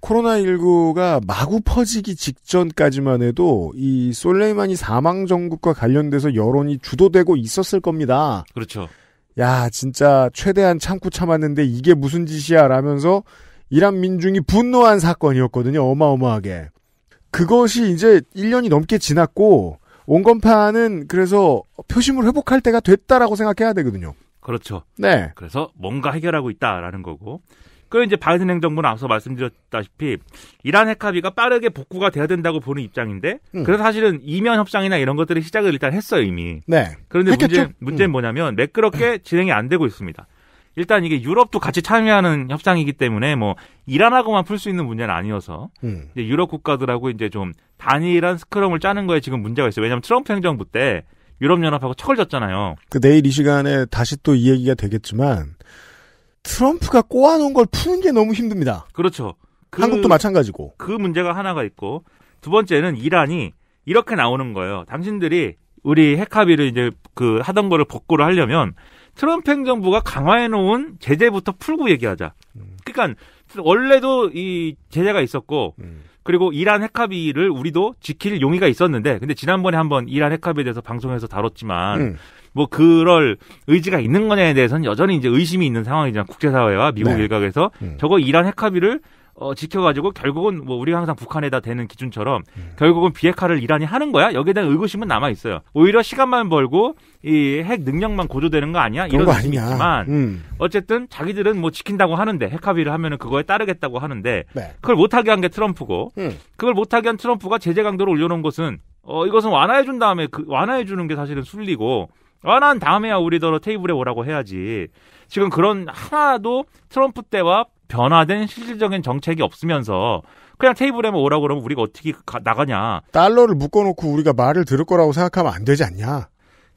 코로나19가 마구 퍼지기 직전까지만 해도 이 솔레이마니 사망 정국과 관련돼서 여론이 주도되고 있었을 겁니다. 그렇죠. 야, 진짜 최대한 참고 참았는데 이게 무슨 짓이야 라면서 이란 민중이 분노한 사건이었거든요. 어마어마하게. 그것이 이제 1년이 넘게 지났고 온건파는 그래서 표심을 회복할 때가 됐다라고 생각해야 되거든요. 그렇죠. 네. 그래서 뭔가 해결하고 있다라는 거고 그리고 이제 바이든 행정부는 앞서 말씀드렸다시피 이란 핵합의가 빠르게 복구가 돼야 된다고 보는 입장인데 음. 그래서 사실은 이면 협상이나 이런 것들을 시작을 일단 했어요 이미. 네. 그런데 했겠죠? 문제 문제는 음. 뭐냐면 매끄럽게 진행이 안 되고 있습니다. 일단 이게 유럽도 같이 참여하는 협상이기 때문에 뭐 이란하고만 풀 수 있는 문제는 아니어서 음. 이제 유럽 국가들하고 이제 좀 단일한 스크럼을 짜는 거에 지금 문제가 있어요. 왜냐하면 트럼프 행정부 때 유럽연합하고 척을 졌잖아요. 그 내일 이 시간에 다시 또 이 얘기가 되겠지만 트럼프가 꼬아놓은 걸 푸는 게 너무 힘듭니다. 그렇죠. 그, 한국도 마찬가지고. 그 문제가 하나가 있고 두 번째는 이란이 이렇게 나오는 거예요. 당신들이 우리 핵합의를 이제 그 하던 거를 복구를 하려면 트럼프 행정부가 강화해놓은 제재부터 풀고 얘기하자. 음. 그러니까 원래도 이 제재가 있었고 음. 그리고 이란 핵합의를 우리도 지킬 용의가 있었는데 근데 지난번에 한번 이란 핵합의에 대해서 방송에서 다뤘지만 음. 뭐 그럴 의지가 있는 거냐에 대해서는 여전히 이제 의심이 있는 상황이지만 국제사회와 미국 네. 일각에서 음. 저거 이란 핵합의를 어, 지켜가지고 결국은 뭐 우리가 항상 북한에다 대는 기준처럼 음. 결국은 비핵화를 이란이 하는 거야? 여기에 대한 의구심은 남아 있어요. 오히려 시간만 벌고 이 핵 능력만 고조되는 거 아니야? 이런 의심이 있지만 음. 어쨌든 자기들은 뭐 지킨다고 하는데 핵합의를 하면은 그거에 따르겠다고 하는데 네. 그걸 못하게 한 게 트럼프고 음. 그걸 못하게 한 트럼프가 제재 강도를 올려놓은 것은 어, 이것은 완화해준 다음에 그 완화해주는 게 사실은 순리고 아, 난 다음에야 우리더러 테이블에 오라고 해야지. 지금 그런 하나도 트럼프 때와 변화된 실질적인 정책이 없으면서 그냥 테이블에 오라고 그러면 우리가 어떻게 가, 나가냐. 달러를 묶어놓고 우리가 말을 들을 거라고 생각하면 안 되지 않냐.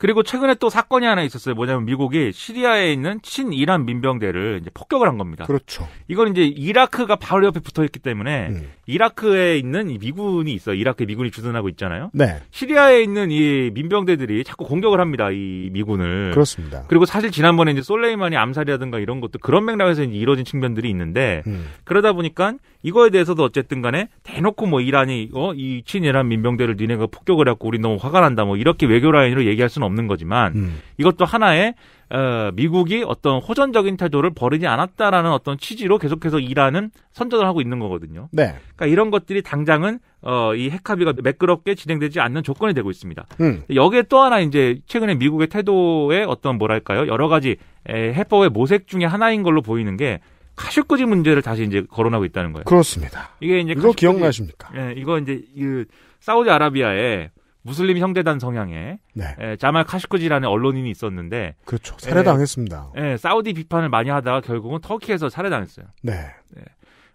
그리고 최근에 또 사건이 하나 있었어요. 뭐냐면 미국이 시리아에 있는 친이란 민병대를 이제 폭격을 한 겁니다. 그렇죠. 이건 이제 이라크가 바로 옆에 붙어 있기 때문에 음. 이라크에 있는 이 미군이 있어요. 이라크 미군이 주둔하고 있잖아요. 네. 시리아에 있는 이 민병대들이 자꾸 공격을 합니다. 이 미군을. 그렇습니다. 그리고 사실 지난번에 이제 솔레이만이 암살이라든가 이런 것도 그런 맥락에서 이제 이루어진 측면들이 있는데 음. 그러다 보니까 이거에 대해서도 어쨌든 간에 대놓고 뭐 이란이 어 이 친이란 민병대를 니네가 폭격을 했고 우리 너무 화가 난다 뭐 이렇게 외교 라인으로 얘기할 수는 없 없는 거지만 음. 이것도 하나의 어, 미국이 어떤 호전적인 태도를 버리지 않았다라는 어떤 취지로 계속해서 일하는 선전을 하고 있는 거거든요. 네. 그러니까 이런 것들이 당장은 어, 이 핵합의가 매끄럽게 진행되지 않는 조건이 되고 있습니다. 음. 여기에 또 하나 이제 최근에 미국의 태도의 어떤 뭐랄까요 여러 가지 에, 해법의 모색 중에 하나인 걸로 보이는 게 카슈코지 문제를 다시 이제 거론하고 있다는 거예요. 그렇습니다. 이게 이제 이거 기억나십니까? 예, 이거 이제 이 사우디아라비아에 무슬림 형제단 성향의 네. 에, 예, 자말 카시크지라는 언론인이 있었는데 그렇죠 살해당했습니다. 예, 예, 사우디 비판을 많이 하다가 결국은 터키에서 살해당했어요. 네. 예,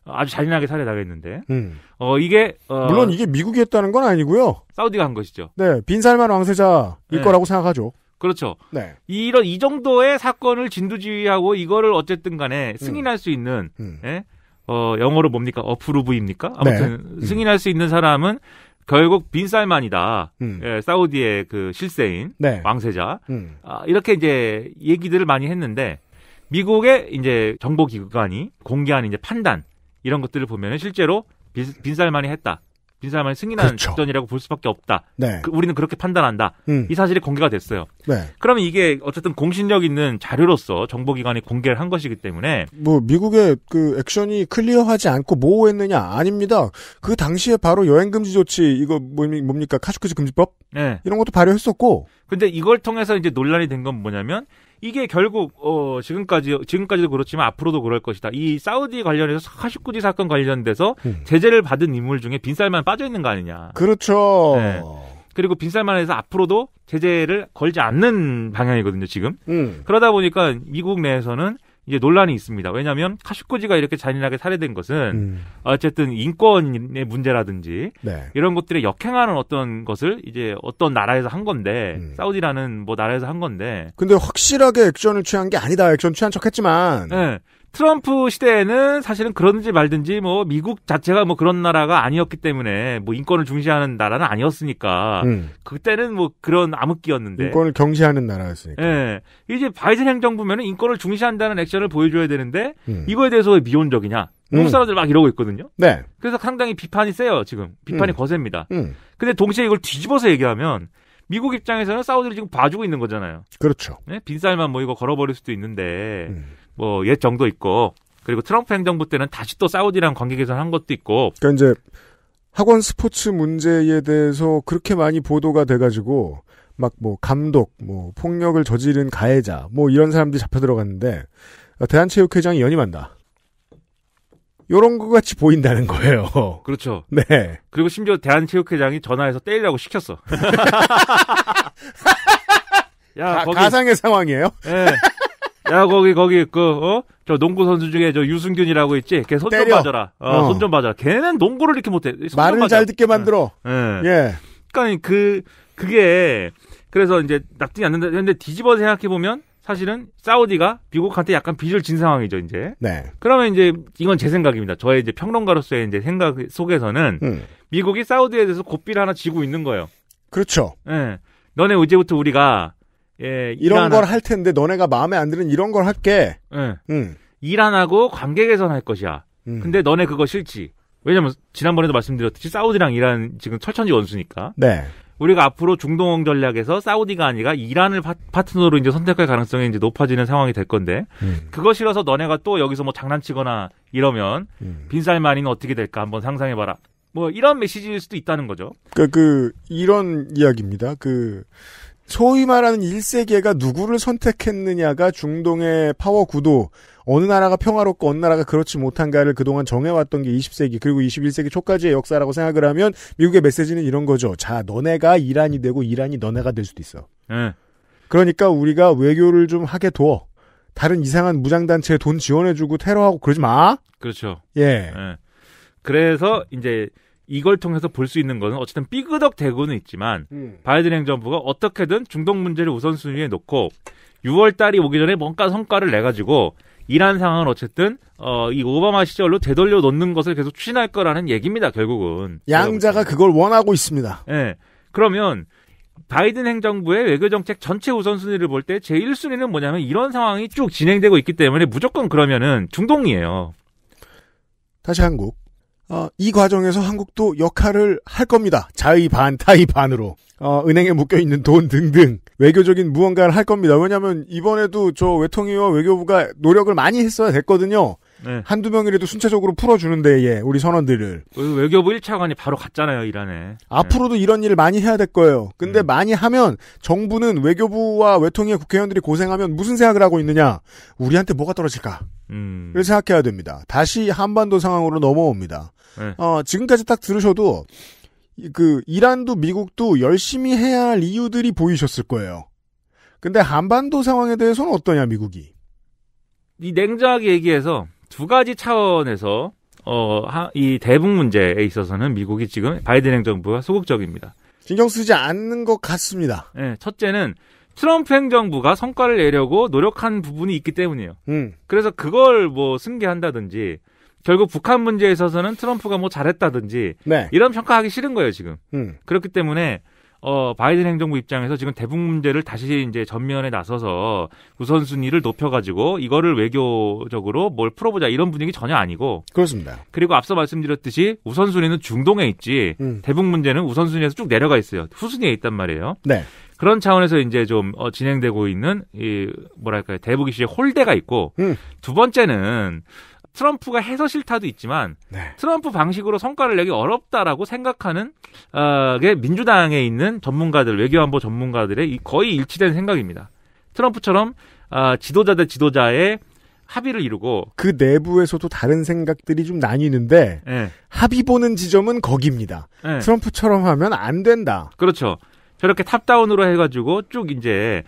아주 잔인하게 살해당했는데 음. 어 이게 어, 물론 이게 미국이 했다는 건 아니고요. 사우디가 한 것이죠. 네, 빈살만 왕세자일 예. 거라고 생각하죠. 그렇죠. 네. 이런 이 정도의 사건을 진두지휘하고 이거를 어쨌든 간에 음. 승인할 음. 수 있는 음. 예? 어, 영어로 뭡니까? 어프루브입니까? 아무튼 네. 음. 승인할 수 있는 사람은 결국 빈살만이다. 음. 예, 사우디의 그 실세인 네. 왕세자. 음. 아, 이렇게 이제 얘기들을 많이 했는데 미국의 이제 정보기관이 공개한 이제 판단 이런 것들을 보면 실제로 빈, 빈살만이 했다. 빈사람만 승인한 그렇죠. 작전이라고 볼 수밖에 없다. 네. 그, 우리는 그렇게 판단한다. 음. 이 사실이 공개가 됐어요. 네. 그러면 이게 어쨌든 공신력 있는 자료로서 정보기관이 공개를 한 것이기 때문에 뭐 미국의 그 액션이 클리어하지 않고 모호했느냐 아닙니다. 그 당시에 바로 여행금지 조치 이거 뭡니까 카슈크지 금지법 네. 이런 것도 발효했었고. 근데 이걸 통해서 이제 논란이 된 건 뭐냐면 이게 결국 어 지금까지 지금까지도 그렇지만 앞으로도 그럴 것이다. 이 사우디 관련해서 49지 사건 관련돼서 음. 제재를 받은 인물 중에 빈살만 빠져 있는 거 아니냐. 그렇죠. 네. 그리고 빈살만에서 앞으로도 제재를 걸지 않는 방향이거든요. 지금 음. 그러다 보니까 미국 내에서는 이제 논란이 있습니다. 왜냐하면 카슈코지가 이렇게 잔인하게 살해된 것은 음. 어쨌든 인권의 문제라든지 네. 이런 것들에 역행하는 어떤 것을 이제 어떤 나라에서 한 건데 음. 사우디라는 뭐 나라에서 한 건데 근데 확실하게 액션을 취한 게 아니다 액션 취한 척했지만 네. 트럼프 시대에는 사실은 그런지 말든지 뭐 미국 자체가 뭐 그런 나라가 아니었기 때문에 뭐 인권을 중시하는 나라는 아니었으니까 음. 그때는 뭐 그런 암흑기였는데 인권을 경시하는 나라였으니까. 예. 이제 바이든 행정부면은 인권을 중시한다는 액션을 보여줘야 되는데 음. 이거에 대해서 왜 미온적이냐? 미국 음. 사람들 막 이러고 있거든요. 네. 그래서 상당히 비판이 세요 지금 비판이 음. 거셉니다. 음. 근데 동시에 이걸 뒤집어서 얘기하면 미국 입장에서는 사우디를 지금 봐주고 있는 거잖아요. 그렇죠. 네? 빈살만 뭐 이거 걸어버릴 수도 있는데 음. 뭐옛 정도 있고 그리고 트럼프 행정부 때는 다시 또 사우디랑 관계 개선한 것도 있고. 그러니까 이제 학원 스포츠 문제에 대해서 그렇게 많이 보도가 돼가지고 막 뭐 감독, 뭐 폭력을 저지른 가해자, 뭐 이런 사람들이 잡혀 들어갔는데 어, 대한체육회장이 연임한다. 요런 것 같이 보인다는 거예요. 그렇죠. 네. 그리고 심지어 대한체육회장이 전화해서 때리라고 시켰어. 야, 가, 거기... 가상의 상황이에요? 네. 야 거기 거기 그 어 저 농구 선수 중에 저 유승균이라고 있지. 걔 손 좀봐줘라 어, 어. 손좀봐줘라 걔는 농구를 이렇게 못해. 말을 잘 듣게 만들어. 예. 예. 예. 그러니까 그 그게 그래서 이제 납득이 안 된다. 근데 뒤집어 생각해 보면 사실은 사우디가 미국한테 약간 빚을 진 상황이죠 이제. 네. 그러면 이제 이건 제 생각입니다. 저의 이제 평론가로서의 이제 생각 속에서는 음. 미국이 사우디에 대해서 고삐를 하나 쥐고 있는 거예요. 그렇죠. 예. 너네 이제부터 우리가 예, 이런 걸 할 텐데 너네가 마음에 안 드는 이런 걸 할게. 예. 음. 일안 하고 관계 개선할 것이야. 음. 근데 너네 그거 싫지. 왜냐면 지난번에도 말씀드렸듯이 사우디랑 이란 지금 철천지 원수니까. 네. 우리가 앞으로 중동 전략에서 사우디가 아니라 이란을 파, 트너로 이제 선택할 가능성이 이제 높아지는 상황이 될 건데 음. 그거 싫어서 너네가 또 여기서 뭐 장난치거나 이러면 음. 빈살만이는 어떻게 될까 한번 상상해봐라. 뭐 이런 메시지일 수도 있다는 거죠. 그러그 그, 이런 이야기입니다. 그 소위 말하는 1세계가 누구를 선택했느냐가 중동의 파워 구도, 어느 나라가 평화롭고 어느 나라가 그렇지 못한가를 그동안 정해왔던 게 20세기, 그리고 21세기 초까지의 역사라고 생각을 하면 미국의 메시지는 이런 거죠. 자, 너네가 이란이 되고 이란이 너네가 될 수도 있어. 네. 그러니까 우리가 외교를 좀 하게 둬. 다른 이상한 무장단체에 돈 지원해주고 테러하고 그러지 마. 그렇죠. 예. 네. 그래서 이제 이걸 통해서 볼 수 있는 것은 어쨌든 삐그덕대구는 있지만 음. 바이든 행정부가 어떻게든 중동 문제를 우선순위에 놓고 6월 달이 오기 전에 뭔가 성과를 내 가지고 이란 상황은 어쨌든 어, 이 오바마 시절로 되돌려 놓는 것을 계속 추진할 거라는 얘기입니다. 결국은 양자가 그걸 원하고 있습니다. 예. 네. 그러면 바이든 행정부의 외교 정책 전체 우선순위를 볼 때제 1순위는 뭐냐면 이런 상황이 쭉 진행되고 있기 때문에 무조건 그러면은 중동이에요. 다시 한국. 어, 이 과정에서 한국도 역할을 할 겁니다. 자의 반, 타의 반으로. 어, 은행에 묶여 있는 돈 등등 외교적인 무언가를 할 겁니다. 왜냐하면 이번에도 저 외통위와 외교부가 노력을 많이 했어야 됐거든요. 네. 한두 명이라도 순차적으로 풀어주는 데에 우리 선원들을 그 외교부 1차관이 바로 갔잖아요 이란에 네. 앞으로도 네. 이런 일을 많이 해야 될 거예요 근데 음. 많이 하면 정부는 외교부와 외통위의 국회의원들이 고생하면 무슨 생각을 하고 있느냐 우리한테 뭐가 떨어질까 음. 를 생각해야 됩니다 다시 한반도 상황으로 넘어옵니다 네. 어, 지금까지 딱 들으셔도 그 이란도 미국도 열심히 해야 할 이유들이 보이셨을 거예요 근데 한반도 상황에 대해서는 어떠냐 미국이 이 냉정하게 얘기해서 두 가지 차원에서 어, 이 대북 문제에 있어서는 미국이 지금 바이든 행정부가 소극적입니다. 신경 쓰지 않는 것 같습니다. 네, 첫째는 트럼프 행정부가 성과를 내려고 노력한 부분이 있기 때문이에요. 음. 그래서 그걸 뭐 승계한다든지 결국 북한 문제에 있어서는 트럼프가 뭐 잘했다든지 네. 이런 평가하기 싫은 거예요 지금. 음. 그렇기 때문에 어, 바이든 행정부 입장에서 지금 대북 문제를 다시 이제 전면에 나서서 우선순위를 높여가지고 이거를 외교적으로 뭘 풀어보자 이런 분위기 전혀 아니고. 그렇습니다. 그리고 앞서 말씀드렸듯이 우선순위는 중동에 있지 음. 대북 문제는 우선순위에서 쭉 내려가 있어요. 후순위에 있단 말이에요. 네. 그런 차원에서 이제 좀 어, 진행되고 있는 이 뭐랄까요 대북 이슈의 홀대가 있고 음. 두 번째는 트럼프가 해서 싫다도 있지만 네. 트럼프 방식으로 성과를 내기 어렵다라고 생각하는 어, 게 민주당에 있는 전문가들 외교안보 전문가들의 거의 일치된 생각입니다. 트럼프처럼 어, 지도자 대 지도자의 합의를 이루고 그 내부에서도 다른 생각들이 좀 나뉘는데 네. 합의 보는 지점은 거기입니다. 네. 트럼프처럼 하면 안 된다. 그렇죠. 저렇게 탑다운으로 해가지고 쭉 이제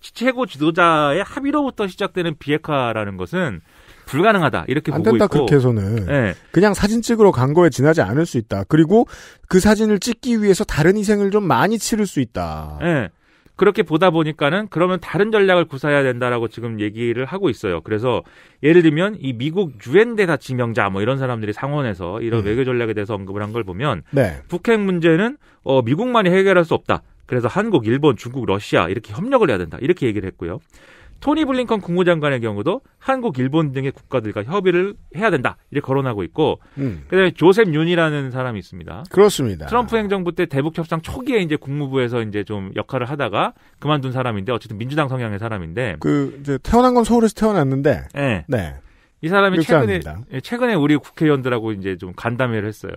최고 지도자의 합의로부터 시작되는 비핵화라는 것은 불가능하다 이렇게 보고 된다, 있고 그렇게 해서는 네. 예. 그냥 사진 찍으러 간 거에 지나지 않을 수 있다. 그리고 그 사진을 찍기 위해서 다른 희생을 좀 많이 치를 수 있다. 네. 그렇게 보다 보니까는 그러면 다른 전략을 구사해야 된다라고 지금 얘기를 하고 있어요. 그래서 예를 들면 이 미국 유엔 대사 지명자 뭐 이런 사람들이 상원에서 이런 음. 외교 전략에 대해서 언급을 한 걸 보면 네. 북핵 문제는 어 미국만이 해결할 수 없다. 그래서 한국, 일본, 중국, 러시아 이렇게 협력을 해야 된다. 이렇게 얘기를 했고요. 토니 블링컨 국무장관의 경우도 한국, 일본 등의 국가들과 협의를 해야 된다. 이렇게 거론하고 있고, 음. 그다음에 조셉 윤이라는 사람이 있습니다. 그렇습니다. 트럼프 행정부 때 대북 협상 초기에 이제 국무부에서 이제 좀 역할을 하다가 그만둔 사람인데 어쨌든 민주당 성향의 사람인데. 그 이제 태어난 건 서울에서 태어났는데. 네. 네. 이 사람이 최근에 예, 최근에 우리 국회의원들하고 이제 좀 간담회를 했어요.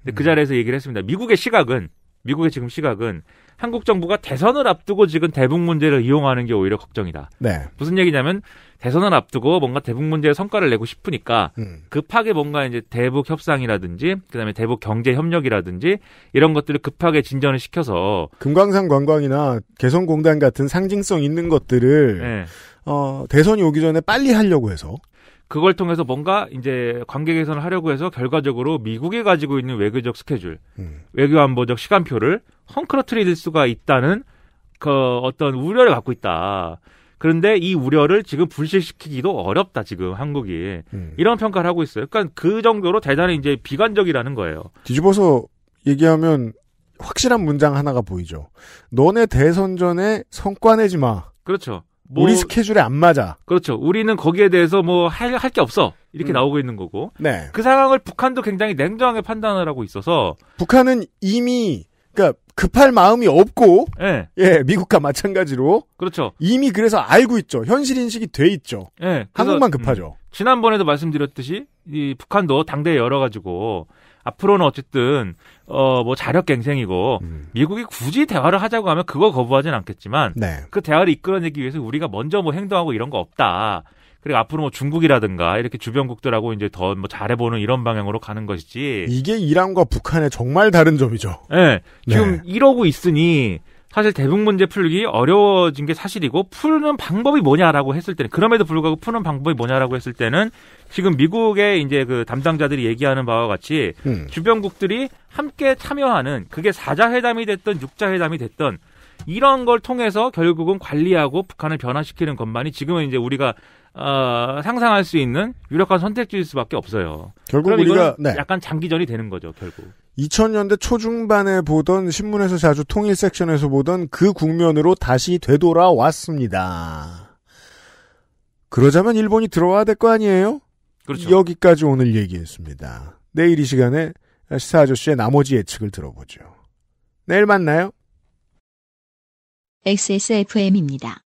근데 그 음. 그 자리에서 얘기를 했습니다. 미국의 시각은 미국의 지금 시각은 한국 정부가 대선을 앞두고 지금 대북 문제를 이용하는 게 오히려 걱정이다. 네. 무슨 얘기냐면 대선을 앞두고 뭔가 대북 문제에 성과를 내고 싶으니까 음. 급하게 뭔가 이제 대북 협상이라든지 그다음에 대북 경제 협력이라든지 이런 것들을 급하게 진전을 시켜서 금강산 관광이나 개성공단 같은 상징성 있는 것들을 네. 어, 대선이 오기 전에 빨리 하려고 해서 그걸 통해서 뭔가 이제 관계 개선을 하려고 해서 결과적으로 미국이 가지고 있는 외교적 스케줄, 음. 외교 안보적 시간표를 헝클어트릴 수가 있다는 그 어떤 우려를 갖고 있다. 그런데 이 우려를 지금 불식시키기도 어렵다 지금 한국이 음. 이런 평가를 하고 있어요. 그러니까 그 정도로 대단히 이제 비관적이라는 거예요. 뒤집어서 얘기하면 확실한 문장 하나가 보이죠. 너네 대선 전에 성과 내지 마. 그렇죠. 뭐 우리 스케줄에 안 맞아. 그렇죠. 우리는 거기에 대해서 뭐 할 할 게 없어. 이렇게 음. 나오고 있는 거고. 네. 그 상황을 북한도 굉장히 냉정하게 판단을 하고 있어서 북한은 이미 그러니까 급할 마음이 없고 네. 예, 미국과 마찬가지로 그렇죠. 이미 그래서 알고 있죠. 현실 인식이 돼 있죠. 예. 네. 한국만 급하죠. 음, 지난번에도 말씀드렸듯이 이 북한도 당대에 열어 가지고 앞으로는 어쨌든 어뭐 자력갱생이고 음. 미국이 굳이 대화를 하자고 하면 그거 거부하진 않겠지만 네. 그 대화를 이끌어내기 위해서 우리가 먼저 뭐 행동하고 이런 거 없다. 그리고 앞으로 뭐 중국이라든가 이렇게 주변국들하고 이제 더 뭐 잘해보는 이런 방향으로 가는 것이지. 이게 이란과 북한의 정말 다른 점이죠. 네. 지금 네. 이러고 있으니 사실 대북 문제 풀기 어려워진 게 사실이고 푸는 방법이 뭐냐라고 했을 때는 그럼에도 불구하고 푸는 방법이 뭐냐라고 했을 때는 지금 미국의 이제 그 담당자들이 얘기하는 바와 같이 음. 주변국들이 함께 참여하는 그게 사자 회담이 됐던 육자 회담이 됐던 이런 걸 통해서 결국은 관리하고 북한을 변화시키는 것만이 지금은 이제 우리가 어, 상상할 수 있는 유력한 선택지일 수밖에 없어요. 결국 우리가 네. 약간 장기전이 되는 거죠, 결국. 2000년대 초중반에 보던 신문에서 자주 통일 섹션에서 보던 그 국면으로 다시 되돌아왔습니다. 그러자면 일본이 들어와야 될 거 아니에요? 그렇죠. 여기까지 오늘 얘기했습니다. 내일 이 시간에 시사 아저씨의 나머지 예측을 들어보죠. 내일 만나요. XSFM입니다.